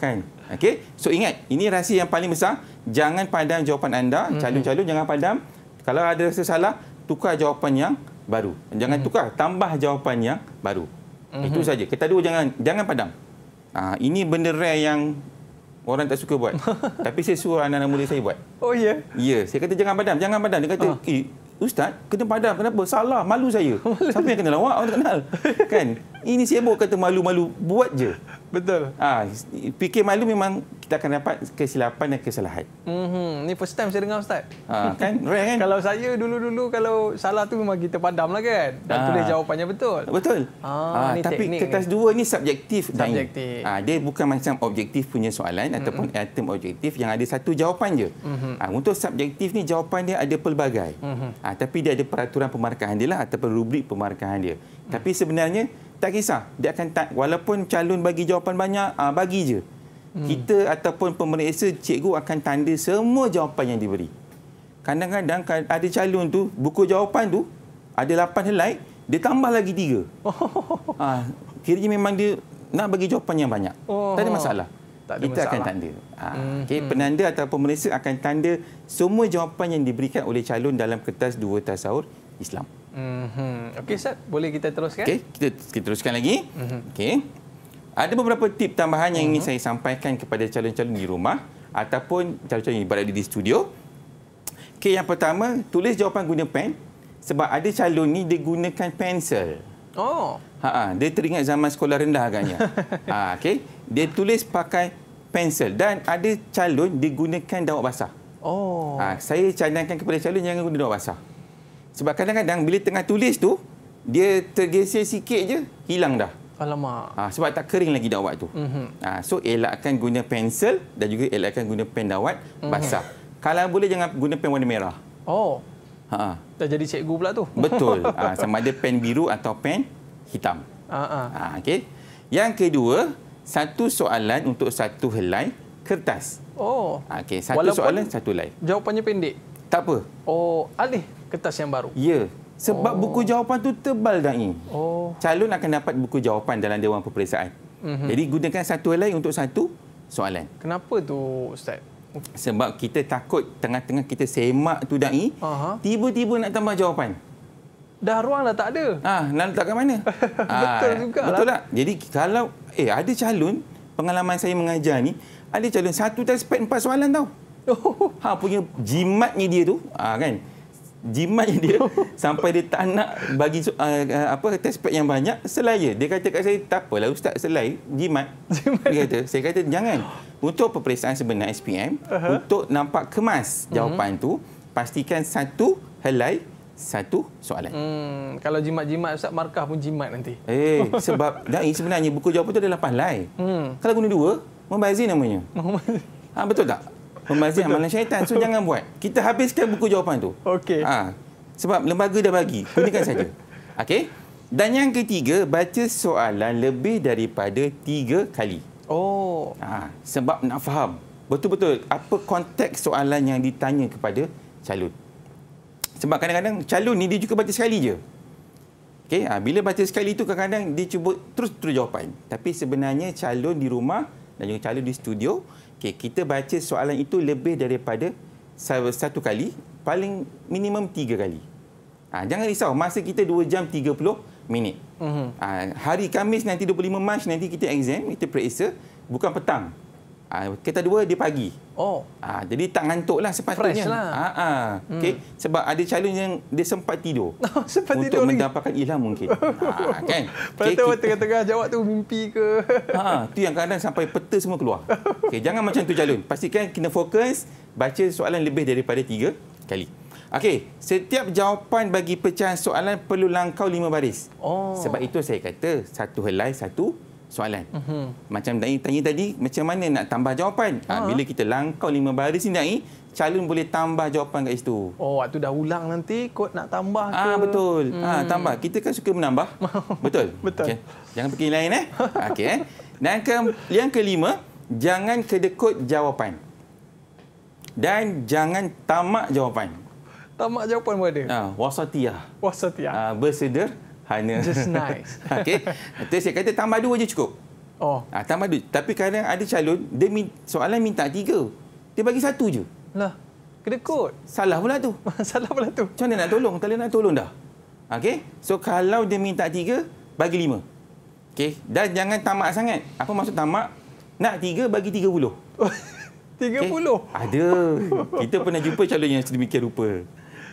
kan? okay? So ingat, ini rahsia yang paling besar. Jangan pandam jawapan anda, mm-hmm. calon-calon mm -hmm. jangan pandam. Kalau ada sesalah tukar jawapan yang baru. Jangan -hmm. tukar, tambah jawapan yang baru. Mm -hmm. Itu mhm. saja. Kita dua jangan jangan padam. Ha, ini benda rare yang orang tak suka buat. Tapi saya suruh anak-anak muda saya buat. Oh ya. Yeah. Ya, yeah. saya kata jangan padam, jangan padam. Dia kata, uh. "Ustaz, kena padam. Kenapa? Salah, malu saya." Siapa yang kena lawak awak tak kenal. kan? Ini sibuk kata malu-malu buat je. Betul. Ah, ha, fikir malu memang kita akan dapat kesilapan dan kesalahan. Mhm, ni first time saya dengar ustaz. Ha, kan? Rare, kan? kalau saya dulu-dulu kalau salah tu memang kita padamlah kan dan ha. tulis jawapannya betul. Betul. Ah, ha, ha, tapi kertas dua ni subjektif dan subjektif. Ha, dia bukan macam objektif punya soalan mm-hmm. ataupun item objektif yang ada satu jawapan je. Mm-hmm. Ha, untuk subjektif ni jawapan dia ada pelbagai. Mm-hmm. Ha, tapi dia ada peraturan pemarkahan dia lah ataupun rubrik pemarkahan dia. Mm-hmm. Tapi sebenarnya tak kisah dia akan tak walaupun calon bagi jawapan banyak uh, bagi je hmm. kita ataupun pemeriksa cikgu akan tanda semua jawapan yang diberi kadang-kadang kan ada calon tu buku jawapan tu ada 8 helai dia tambah lagi 3 oh. kira-kira memang dia nak bagi jawapan yang banyak oh. tak ada oh. masalah tak ada kita masalah. akan tanda. Ha, ah, hmm, okay. Hmm. Penanda atau pemeriksa akan tanda semua jawapan yang diberikan oleh calon dalam kertas dua tasawur Islam. Mm-hmm. Okey, Ustaz. Boleh kita teruskan? Okey, kita, kita teruskan lagi. Mm-hmm. Okey. Ada beberapa tip tambahan yang mm-hmm. ingin mhm. saya sampaikan kepada calon-calon di rumah ataupun calon-calon yang berada di studio. Okey, yang pertama, tulis jawapan guna pen sebab ada calon ni dia gunakan pensel. Oh. Ha, ha dia teringat zaman sekolah rendah agaknya. ha, okey. Dia tulis pakai pensel dan ada calon digunakan dawak basah. Oh. Ha, saya cadangkan kepada calon jangan guna dawak basah. Sebab kadang-kadang bila tengah tulis tu, dia tergeser sikit je, hilang dah. Alamak. Ha, sebab tak kering lagi dawat tu. Mm-hmm. Ha, so elakkan guna pensel dan juga elakkan guna pen dawat mhm. basah. Mm-hmm. Kalau boleh jangan guna pen warna merah. Oh. Ha. Dah jadi cikgu pula tu. Betul. Ha, sama ada pen biru atau pen hitam. Ha. Ha, ha okay. Yang kedua, satu soalan untuk satu helai kertas. Oh. Ha, okey, satu Walaupun soalan satu helai. Jawapannya pendek. Tak apa. Oh, alih kertas yang baru. Ya. Sebab oh. buku jawapan tu tebal dah ini. Oh. Calon akan dapat buku jawapan dalam dewan peperiksaan. Mm -hmm. Jadi gunakan satu helai untuk satu soalan. Kenapa tu ustaz? Sebab kita takut tengah-tengah kita semak tu dah dai, tiba-tiba nak tambah jawapan. Dah ruang dah tak ada. Ah, nak letak kat mana? betul ah, juga. Betul lah. tak? Jadi kalau eh ada calon, pengalaman saya mengajar ni, ada calon satu test pad empat soalan tau. Ha punya jimatnya dia tu, ha, kan? Jimatnya dia sampai dia tak nak bagi uh, apa test pack yang banyak selai je. Dia kata kat saya, "Tak apalah ustaz, selai jimat." jimat. Dia kata, saya kata jangan. Untuk peperiksaan sebenar SPM, uh-huh. untuk nampak kemas jawapan uh-huh. tu, pastikan satu helai satu soalan. Hmm, kalau jimat-jimat Ustaz markah pun jimat nanti. Eh, sebab dai sebenarnya buku jawapan tu ada 8 helai. Hmm. Kalau guna dua, membazir namanya. ha, betul tak? Pembazir amalan syaitan. So jangan buat. Kita habiskan buku jawapan tu. Okey. Ha. Sebab lembaga dah bagi. Gunakan saja. Okey. Dan yang ketiga, baca soalan lebih daripada tiga kali. Oh. Ha. Sebab nak faham. Betul-betul apa konteks soalan yang ditanya kepada calon. Sebab kadang-kadang calon ni dia juga baca sekali je. Okey, ha, bila baca sekali itu kadang-kadang dia cuba terus-terus jawapan. Tapi sebenarnya calon di rumah dan juga calon di studio. Okey, kita baca soalan itu lebih daripada satu kali, paling minimum tiga kali. Ha, jangan risau, masa kita 2 jam 30 minit. Ha, hari Kamis nanti 25 Mac nanti kita exam, kita periksa, bukan petang. Ah ha, kereta dua dia pagi. Oh. Ha, jadi tak ngantuklah sepatutnya. Ha lah. Ha. Hmm. Okey sebab ada calon yang dia sempat tidur. Oh, sempat untuk tidur. Untuk mendapatkan ilham mungkin. Ha kan. Pada okay, tengah-tengah jawab tu mimpi ke. ha tu yang kadang sampai peta semua keluar. Okey jangan macam tu calon. Pastikan kena fokus baca soalan lebih daripada tiga kali. Okey, setiap jawapan bagi pecahan soalan perlu langkau lima baris. Oh. Sebab itu saya kata satu helai satu soalan. Uh mhm. -huh. Macam Dai tanya tadi, macam mana nak tambah jawapan? Uh ha, -huh. ha, bila kita langkau lima baris ini, Dai, calon boleh tambah jawapan kat situ. Oh, waktu dah ulang nanti kod nak tambah ah, ke? Ah, ha, betul. Hmm. Ah, ha, tambah. Kita kan suka menambah. betul. Betul. Okay. Jangan pergi lain eh. Okey eh. Dan ke yang kelima, jangan kedekut jawapan. Dan jangan tamak jawapan. Tamak jawapan pun ada. Ah, ha, wasatiyah. Wasatiyah. Ah, ha, bersedar hanya just nice. Ha, okey. Terus saya kata tambah dua je cukup. Oh. ha, tambah dua. Tapi kadang ada calon dia minta, soalan minta tiga. Dia bagi satu je. Lah. Kedekut. Salah pula tu. Salah pula tu. Macam mana nak tolong? tak nak tolong dah. Okey. So kalau dia minta tiga, bagi lima. Okey. Dan jangan tamak sangat. Apa maksud tamak? Nak tiga, bagi tiga puluh. Tiga puluh? Ada. Kita pernah jumpa calon yang sedemikian rupa.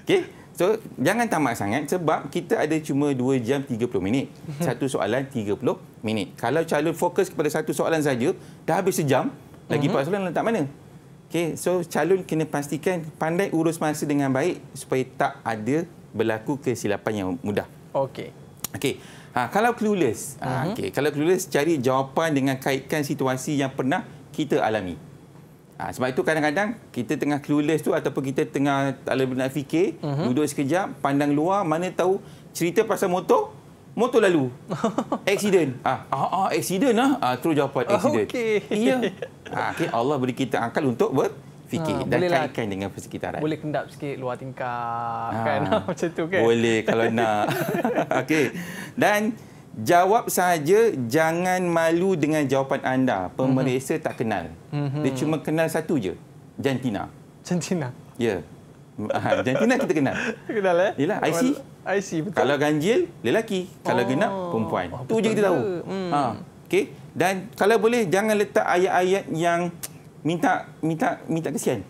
Okey. So, jangan tamak sangat sebab kita ada cuma 2 jam 30 minit. Mhm. Satu soalan 30 minit. Kalau calon fokus kepada satu soalan saja, dah habis sejam, lagi mhm. empat soalan letak mana? Okay, so calon kena pastikan pandai urus masa dengan baik supaya tak ada berlaku kesilapan yang mudah. Okey. Okey. Ha, kalau clueless, uh-huh. Ha, mhm. okay. kalau clueless cari jawapan dengan kaitkan situasi yang pernah kita alami. Ha, sebab itu kadang-kadang kita tengah clueless tu ataupun kita tengah tak boleh nak fikir, uh-huh. duduk sekejap, pandang luar, mana tahu cerita pasal motor, motor lalu. Accident. Ah, ha, ah, ah, accident lah. Ha, terus jawapan, accident. Oh, okey. Ya. Ha, okay, Allah beri kita akal untuk berfikir ha, dan bolehlah. kaitkan dengan persekitaran. Boleh kendap sikit luar tingkap ha, kan? macam tu kan? Boleh kalau nak. Okey. Dan... Jawab saja jangan malu dengan jawapan anda. Pemeriksa mm -hmm. tak kenal. Mm -hmm. Dia cuma kenal satu je. Jantina. Jantina. Ya. Yeah. Ha, Jantina kita kenal. Kenal ya? Eh? Yalah, IC. IC betul. Kalau ganjil lelaki, kalau genap oh. perempuan. Oh, tu je kita tahu. Hmm. Ha. Okey. Dan kalau boleh jangan letak ayat-ayat yang minta minta minta kesian.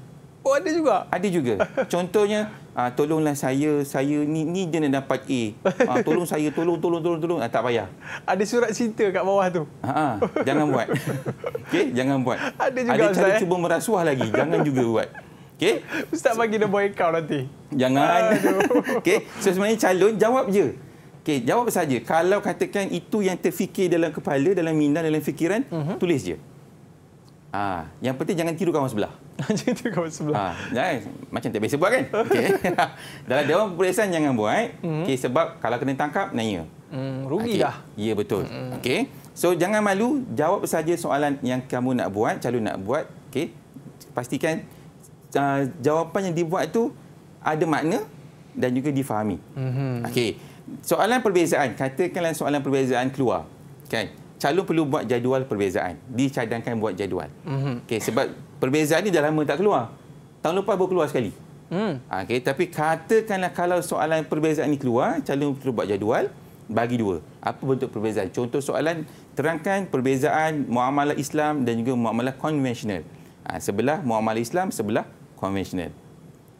Oh ada juga. Ada juga. Contohnya uh, tolonglah saya, saya ni ni je nak dapat A. Uh, tolong saya, tolong, tolong, tolong, tolong. Uh, tak payah. Ada surat cinta kat bawah tu. Ha, uh, jangan buat. Okey, jangan buat. Ada juga Ada cara saya. Eh? cuba merasuah lagi. Jangan juga buat. Okey. Ustaz bagi nombor kau nanti. Jangan. Okey. So sebenarnya calon jawab je. Okey, jawab saja. Kalau katakan itu yang terfikir dalam kepala, dalam minda, dalam fikiran, uh-huh. tulis je. Ah, yang penting jangan tiru kawan sebelah. jangan tiru kawan sebelah. Ha, jangan, macam tak biasa buat kan? Okay. Dalam Dewan Perperiksaan jangan buat. Mm-hmm. Okay, sebab kalau kena tangkap, nanya. Mm, rugi dah. Okay. Ya, betul. mm Okay. So, jangan malu. Jawab saja soalan yang kamu nak buat, calon nak buat. Okay. Pastikan uh, jawapan yang dibuat itu ada makna dan juga difahami. Mm-hmm. Okay. Soalan perbezaan. Katakanlah soalan perbezaan keluar. Kan? Okay calon perlu buat jadual perbezaan. Dicadangkan buat jadual. Mm-hmm. Okay, sebab perbezaan ini dah lama tak keluar. Tahun lepas baru keluar sekali. Mm. Ah, okay, tapi katakanlah kalau soalan perbezaan ini keluar, calon perlu buat jadual, bagi dua. Apa bentuk perbezaan? Contoh soalan, terangkan perbezaan muamalah Islam dan juga muamalah konvensional. Ha, sebelah muamalah Islam, sebelah konvensional.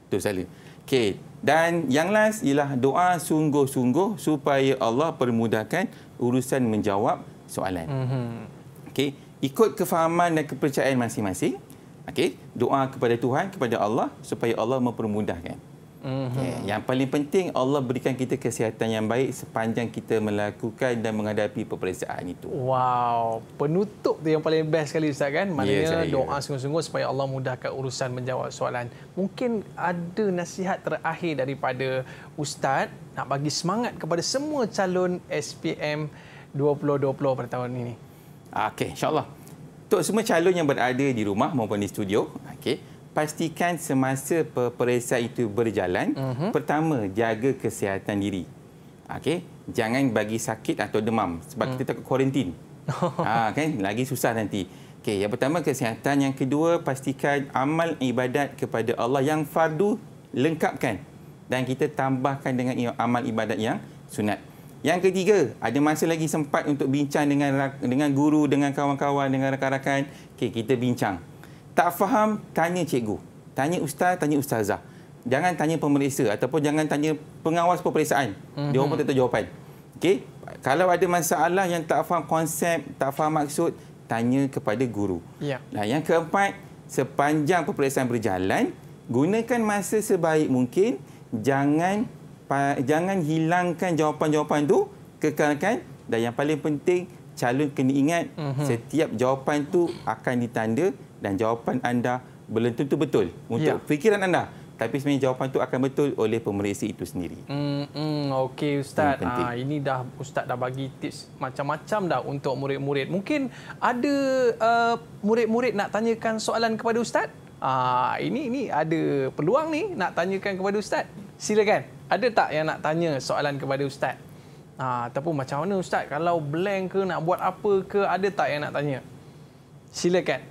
Itu salah. Okay. Dan yang last ialah doa sungguh-sungguh supaya Allah permudahkan urusan menjawab soalan. Mm-hmm. Okey, ikut kefahaman dan kepercayaan masing-masing. Okey, doa kepada Tuhan, kepada Allah supaya Allah mempermudahkan. Mm-hmm. Okay. Yang paling penting Allah berikan kita kesihatan yang baik sepanjang kita melakukan dan menghadapi peperiksaan itu. Wow, penutup tu yang paling best sekali Ustaz kan? Maknanya yeah, doa sungguh-sungguh supaya Allah mudahkan urusan menjawab soalan. Mungkin ada nasihat terakhir daripada Ustaz nak bagi semangat kepada semua calon SPM 2020 pada tahun ini. Ah, okey, insyaAllah. Untuk semua calon yang berada di rumah maupun di studio, okay, pastikan semasa peperiksaan itu berjalan, mm -hmm. pertama, jaga kesihatan diri. okay, jangan bagi sakit atau demam sebab mm. kita mhm. takut kuarantin. ha, kan? Lagi susah nanti. Okay, yang pertama kesihatan, yang kedua pastikan amal ibadat kepada Allah yang fardu lengkapkan dan kita tambahkan dengan amal ibadat yang sunat. Yang ketiga, ada masa lagi sempat untuk bincang dengan dengan guru, dengan kawan-kawan, dengan rakan-rakan. Okey, kita bincang. Tak faham, tanya cikgu. Tanya ustaz, tanya ustazah. Jangan tanya pemeriksa ataupun jangan tanya pengawas peperiksaan. Mm-hmm. Dia orang pun tak tahu jawapan. Okey, kalau ada masalah yang tak faham konsep, tak faham maksud, tanya kepada guru. Ya. Nah, yang keempat, sepanjang peperiksaan berjalan, gunakan masa sebaik mungkin, jangan jangan hilangkan jawapan-jawapan tu kekalkan dan yang paling penting calon kena ingat mm -hmm. setiap jawapan tu akan ditanda dan jawapan anda belum tentu betul untuk yeah. fikiran anda tapi sebenarnya jawapan itu akan betul oleh pemeriksa itu sendiri. Mm, mm, Okey Ustaz. Ini, ha, ah, ini dah Ustaz dah bagi tips macam-macam dah untuk murid-murid. Mungkin ada eh, murid-murid uh, nak tanyakan soalan kepada Ustaz? Ha, ini, ini ada peluang ni nak tanyakan kepada Ustaz. Silakan. Ada tak yang nak tanya soalan kepada ustaz? Ha, ataupun macam mana ustaz kalau blank ke nak buat apa ke ada tak yang nak tanya? Silakan.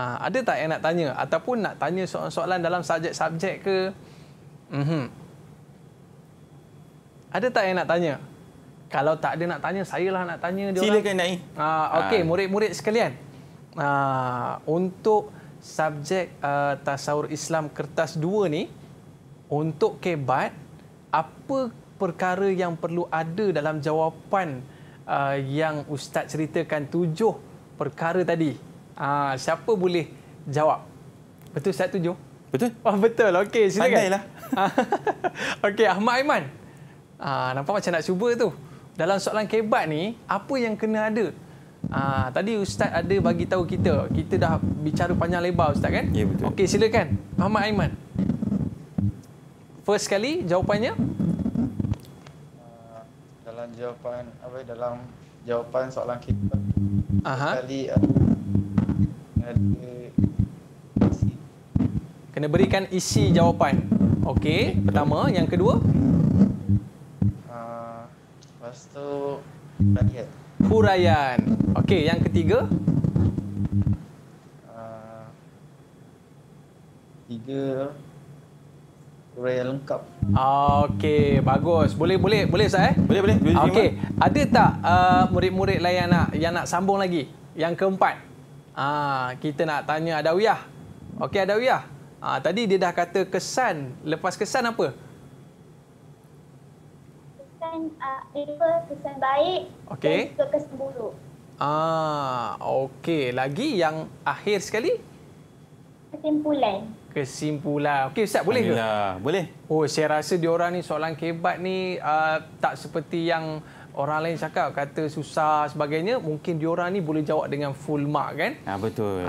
Ha, ada tak yang nak tanya ataupun nak tanya soalan-soalan dalam subjek-subjek ke? Mhm. Ada tak yang nak tanya? Kalau tak ada nak tanya, saya lah nak tanya dia orang. Silakan naik. Ha, okey ha. murid-murid sekalian. Ha, untuk subjek uh, tasawur Islam kertas 2 ni, untuk kebat apa perkara yang perlu ada dalam jawapan uh, yang ustaz ceritakan tujuh perkara tadi uh, siapa boleh jawab betul ustaz tujuh betul oh betul okey silakan pandailah okey Ahmad Aiman uh, nampak macam nak cuba tu dalam soalan kebat ni apa yang kena ada Ah, tadi ustaz ada bagi tahu kita. Kita dah bicara panjang lebar ustaz kan? Ya betul. Okey silakan. Muhammad Aiman. First kali jawapannya? Uh, dalam jawapan apa dalam jawapan soalan kita. Aha. Uh, isi. kena berikan isi jawapan. Okey, pertama, yang kedua? Ah, uh, lepas tu huraian. Huraian. Okey, yang ketiga? Uh, tiga. Royal lengkap. Okey, bagus. Boleh boleh boleh Ustaz eh? Boleh boleh. boleh Okey, ada tak uh, murid-murid lain yang nak yang nak sambung lagi? Yang keempat. Ah, uh, kita nak tanya Adawiyah. Okey Adawiyah. Ah, uh, tadi dia dah kata kesan, lepas kesan apa? Kesan uh, kesan baik okay. dan juga kesan buruk. Ah, okey. Lagi yang akhir sekali? Kesimpulan kesimpulan. Okey Ustaz, boleh ke? Boleh. Oh, saya rasa diorang ni soalan kebat ni uh, tak seperti yang orang lain cakap kata susah sebagainya, mungkin diorang ni boleh jawab dengan full mark kan? Ah ha, betul. Ah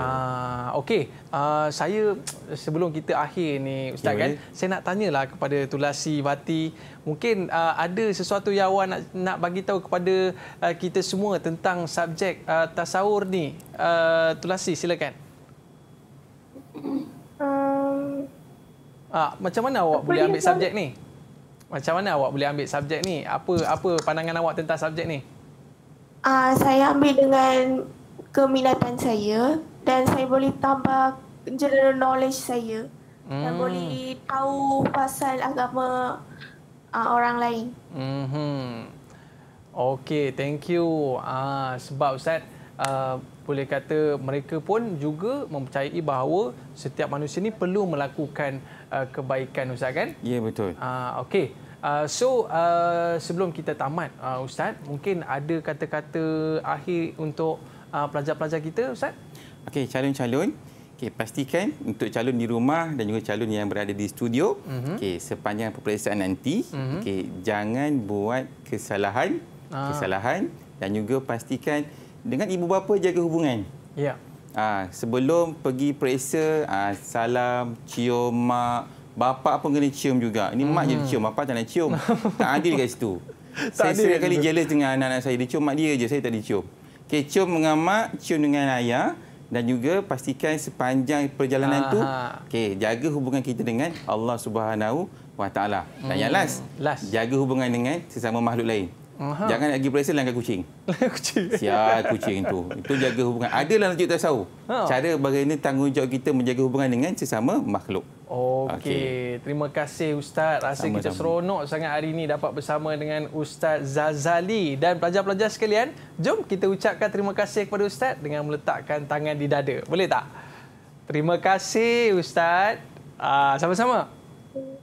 uh, okey, uh, saya sebelum kita akhir ni Ustaz okay, ya, kan, boleh. saya nak tanyalah kepada Tulasi Bati, mungkin uh, ada sesuatu yang awak nak nak bagi tahu kepada uh, kita semua tentang subjek uh, tasawur ni. Uh, Tulasi silakan. Um, ah, macam mana awak boleh ambil sel- subjek ni? Macam mana awak boleh ambil subjek ni? Apa apa pandangan awak tentang subjek ni? Ah, uh, saya ambil dengan keminatan saya dan saya boleh tambah general knowledge saya hmm. boleh tahu pasal agama uh, orang lain. Mhm. Okey, thank you. Ah, uh, sebab Ustaz uh, boleh kata mereka pun juga mempercayai bahawa setiap manusia ini perlu melakukan uh, kebaikan ustaz kan ya betul uh, okey uh, so uh, sebelum kita tamat uh, ustaz mungkin ada kata-kata akhir untuk uh, pelajar-pelajar kita ustaz okey calon-calon okey pastikan untuk calon di rumah dan juga calon yang berada di studio mm-hmm. okey sepanjang peperiksaan nanti mm-hmm. okey jangan buat kesalahan ah. kesalahan dan juga pastikan dengan ibu bapa jaga hubungan. Ya. ha, sebelum pergi periksa ah ha, salam cium mak bapa pun kena cium juga. Ini hmm. mak je hmm. cium bapa tak nak cium. tak adil kat situ. Tak saya setiap kali jealous dengan anak-anak saya dia cium mak dia je saya tak dicium. Okey cium dengan mak, cium dengan ayah dan juga pastikan sepanjang perjalanan Aha. tu okay, jaga hubungan kita dengan Allah Subhanahu Wa Taala. Dan hmm. yang last, last, jaga hubungan dengan sesama makhluk lain. Aha. Jangan lagi pergi selang kucing. kucing. Sial kucing tu. Itu jaga hubungan. Adalah nak cerita sahu. Ha. Cara bagaimana tanggungjawab kita menjaga hubungan dengan sesama makhluk. Okey, okay. terima kasih ustaz. Rasa Sama-sama. kita seronok sangat hari ini dapat bersama dengan Ustaz Zazali dan pelajar-pelajar sekalian. Jom kita ucapkan terima kasih kepada ustaz dengan meletakkan tangan di dada. Boleh tak? Terima kasih ustaz. Ah, sama-sama. Terima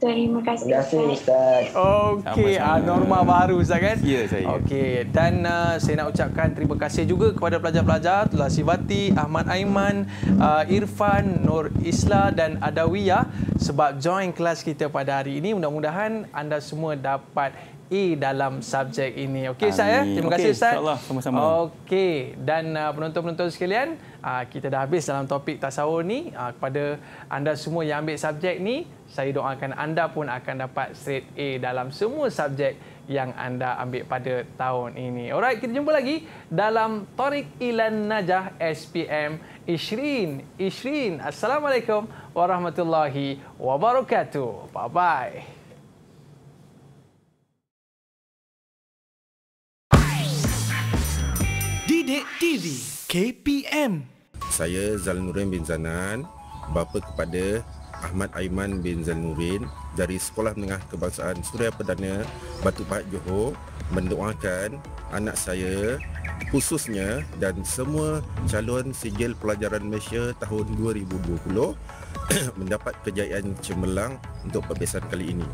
Terima kasih. Terima kasih Ustaz. Okey, uh, norma baru Ustaz kan? Ya saya. Okey, dan uh, saya nak ucapkan terima kasih juga kepada pelajar-pelajar Tula Sivati, Ahmad Aiman, uh, Irfan, Nur Isla dan Adawiyah sebab join kelas kita pada hari ini. Mudah-mudahan anda semua dapat PKI e dalam subjek ini. Okey Ustaz ya. Terima kasih okay, Ustaz. insya sama-sama. Okey dan uh, penonton-penonton sekalian, uh, kita dah habis dalam topik tasawur ini. Uh, kepada anda semua yang ambil subjek ni, saya doakan anda pun akan dapat straight A dalam semua subjek yang anda ambil pada tahun ini. Alright, kita jumpa lagi dalam Torik Ilan Najah SPM Ishrin. Ishrin, Assalamualaikum warahmatullahi wabarakatuh. Bye-bye. Didik TV KPM Saya Zalnurin bin Zanan Bapa kepada Ahmad Aiman bin Zalnurin Dari Sekolah Menengah Kebangsaan Suria Perdana Batu Pahat Johor Mendoakan anak saya khususnya dan semua calon sijil pelajaran Malaysia tahun 2020 mendapat kejayaan cemerlang untuk perbezaan kali ini.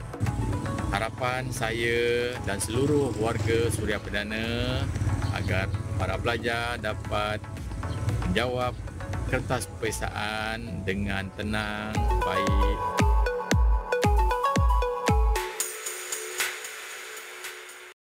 Harapan saya dan seluruh warga Suria Perdana agar para pelajar dapat menjawab kertas perbezaan dengan tenang, baik.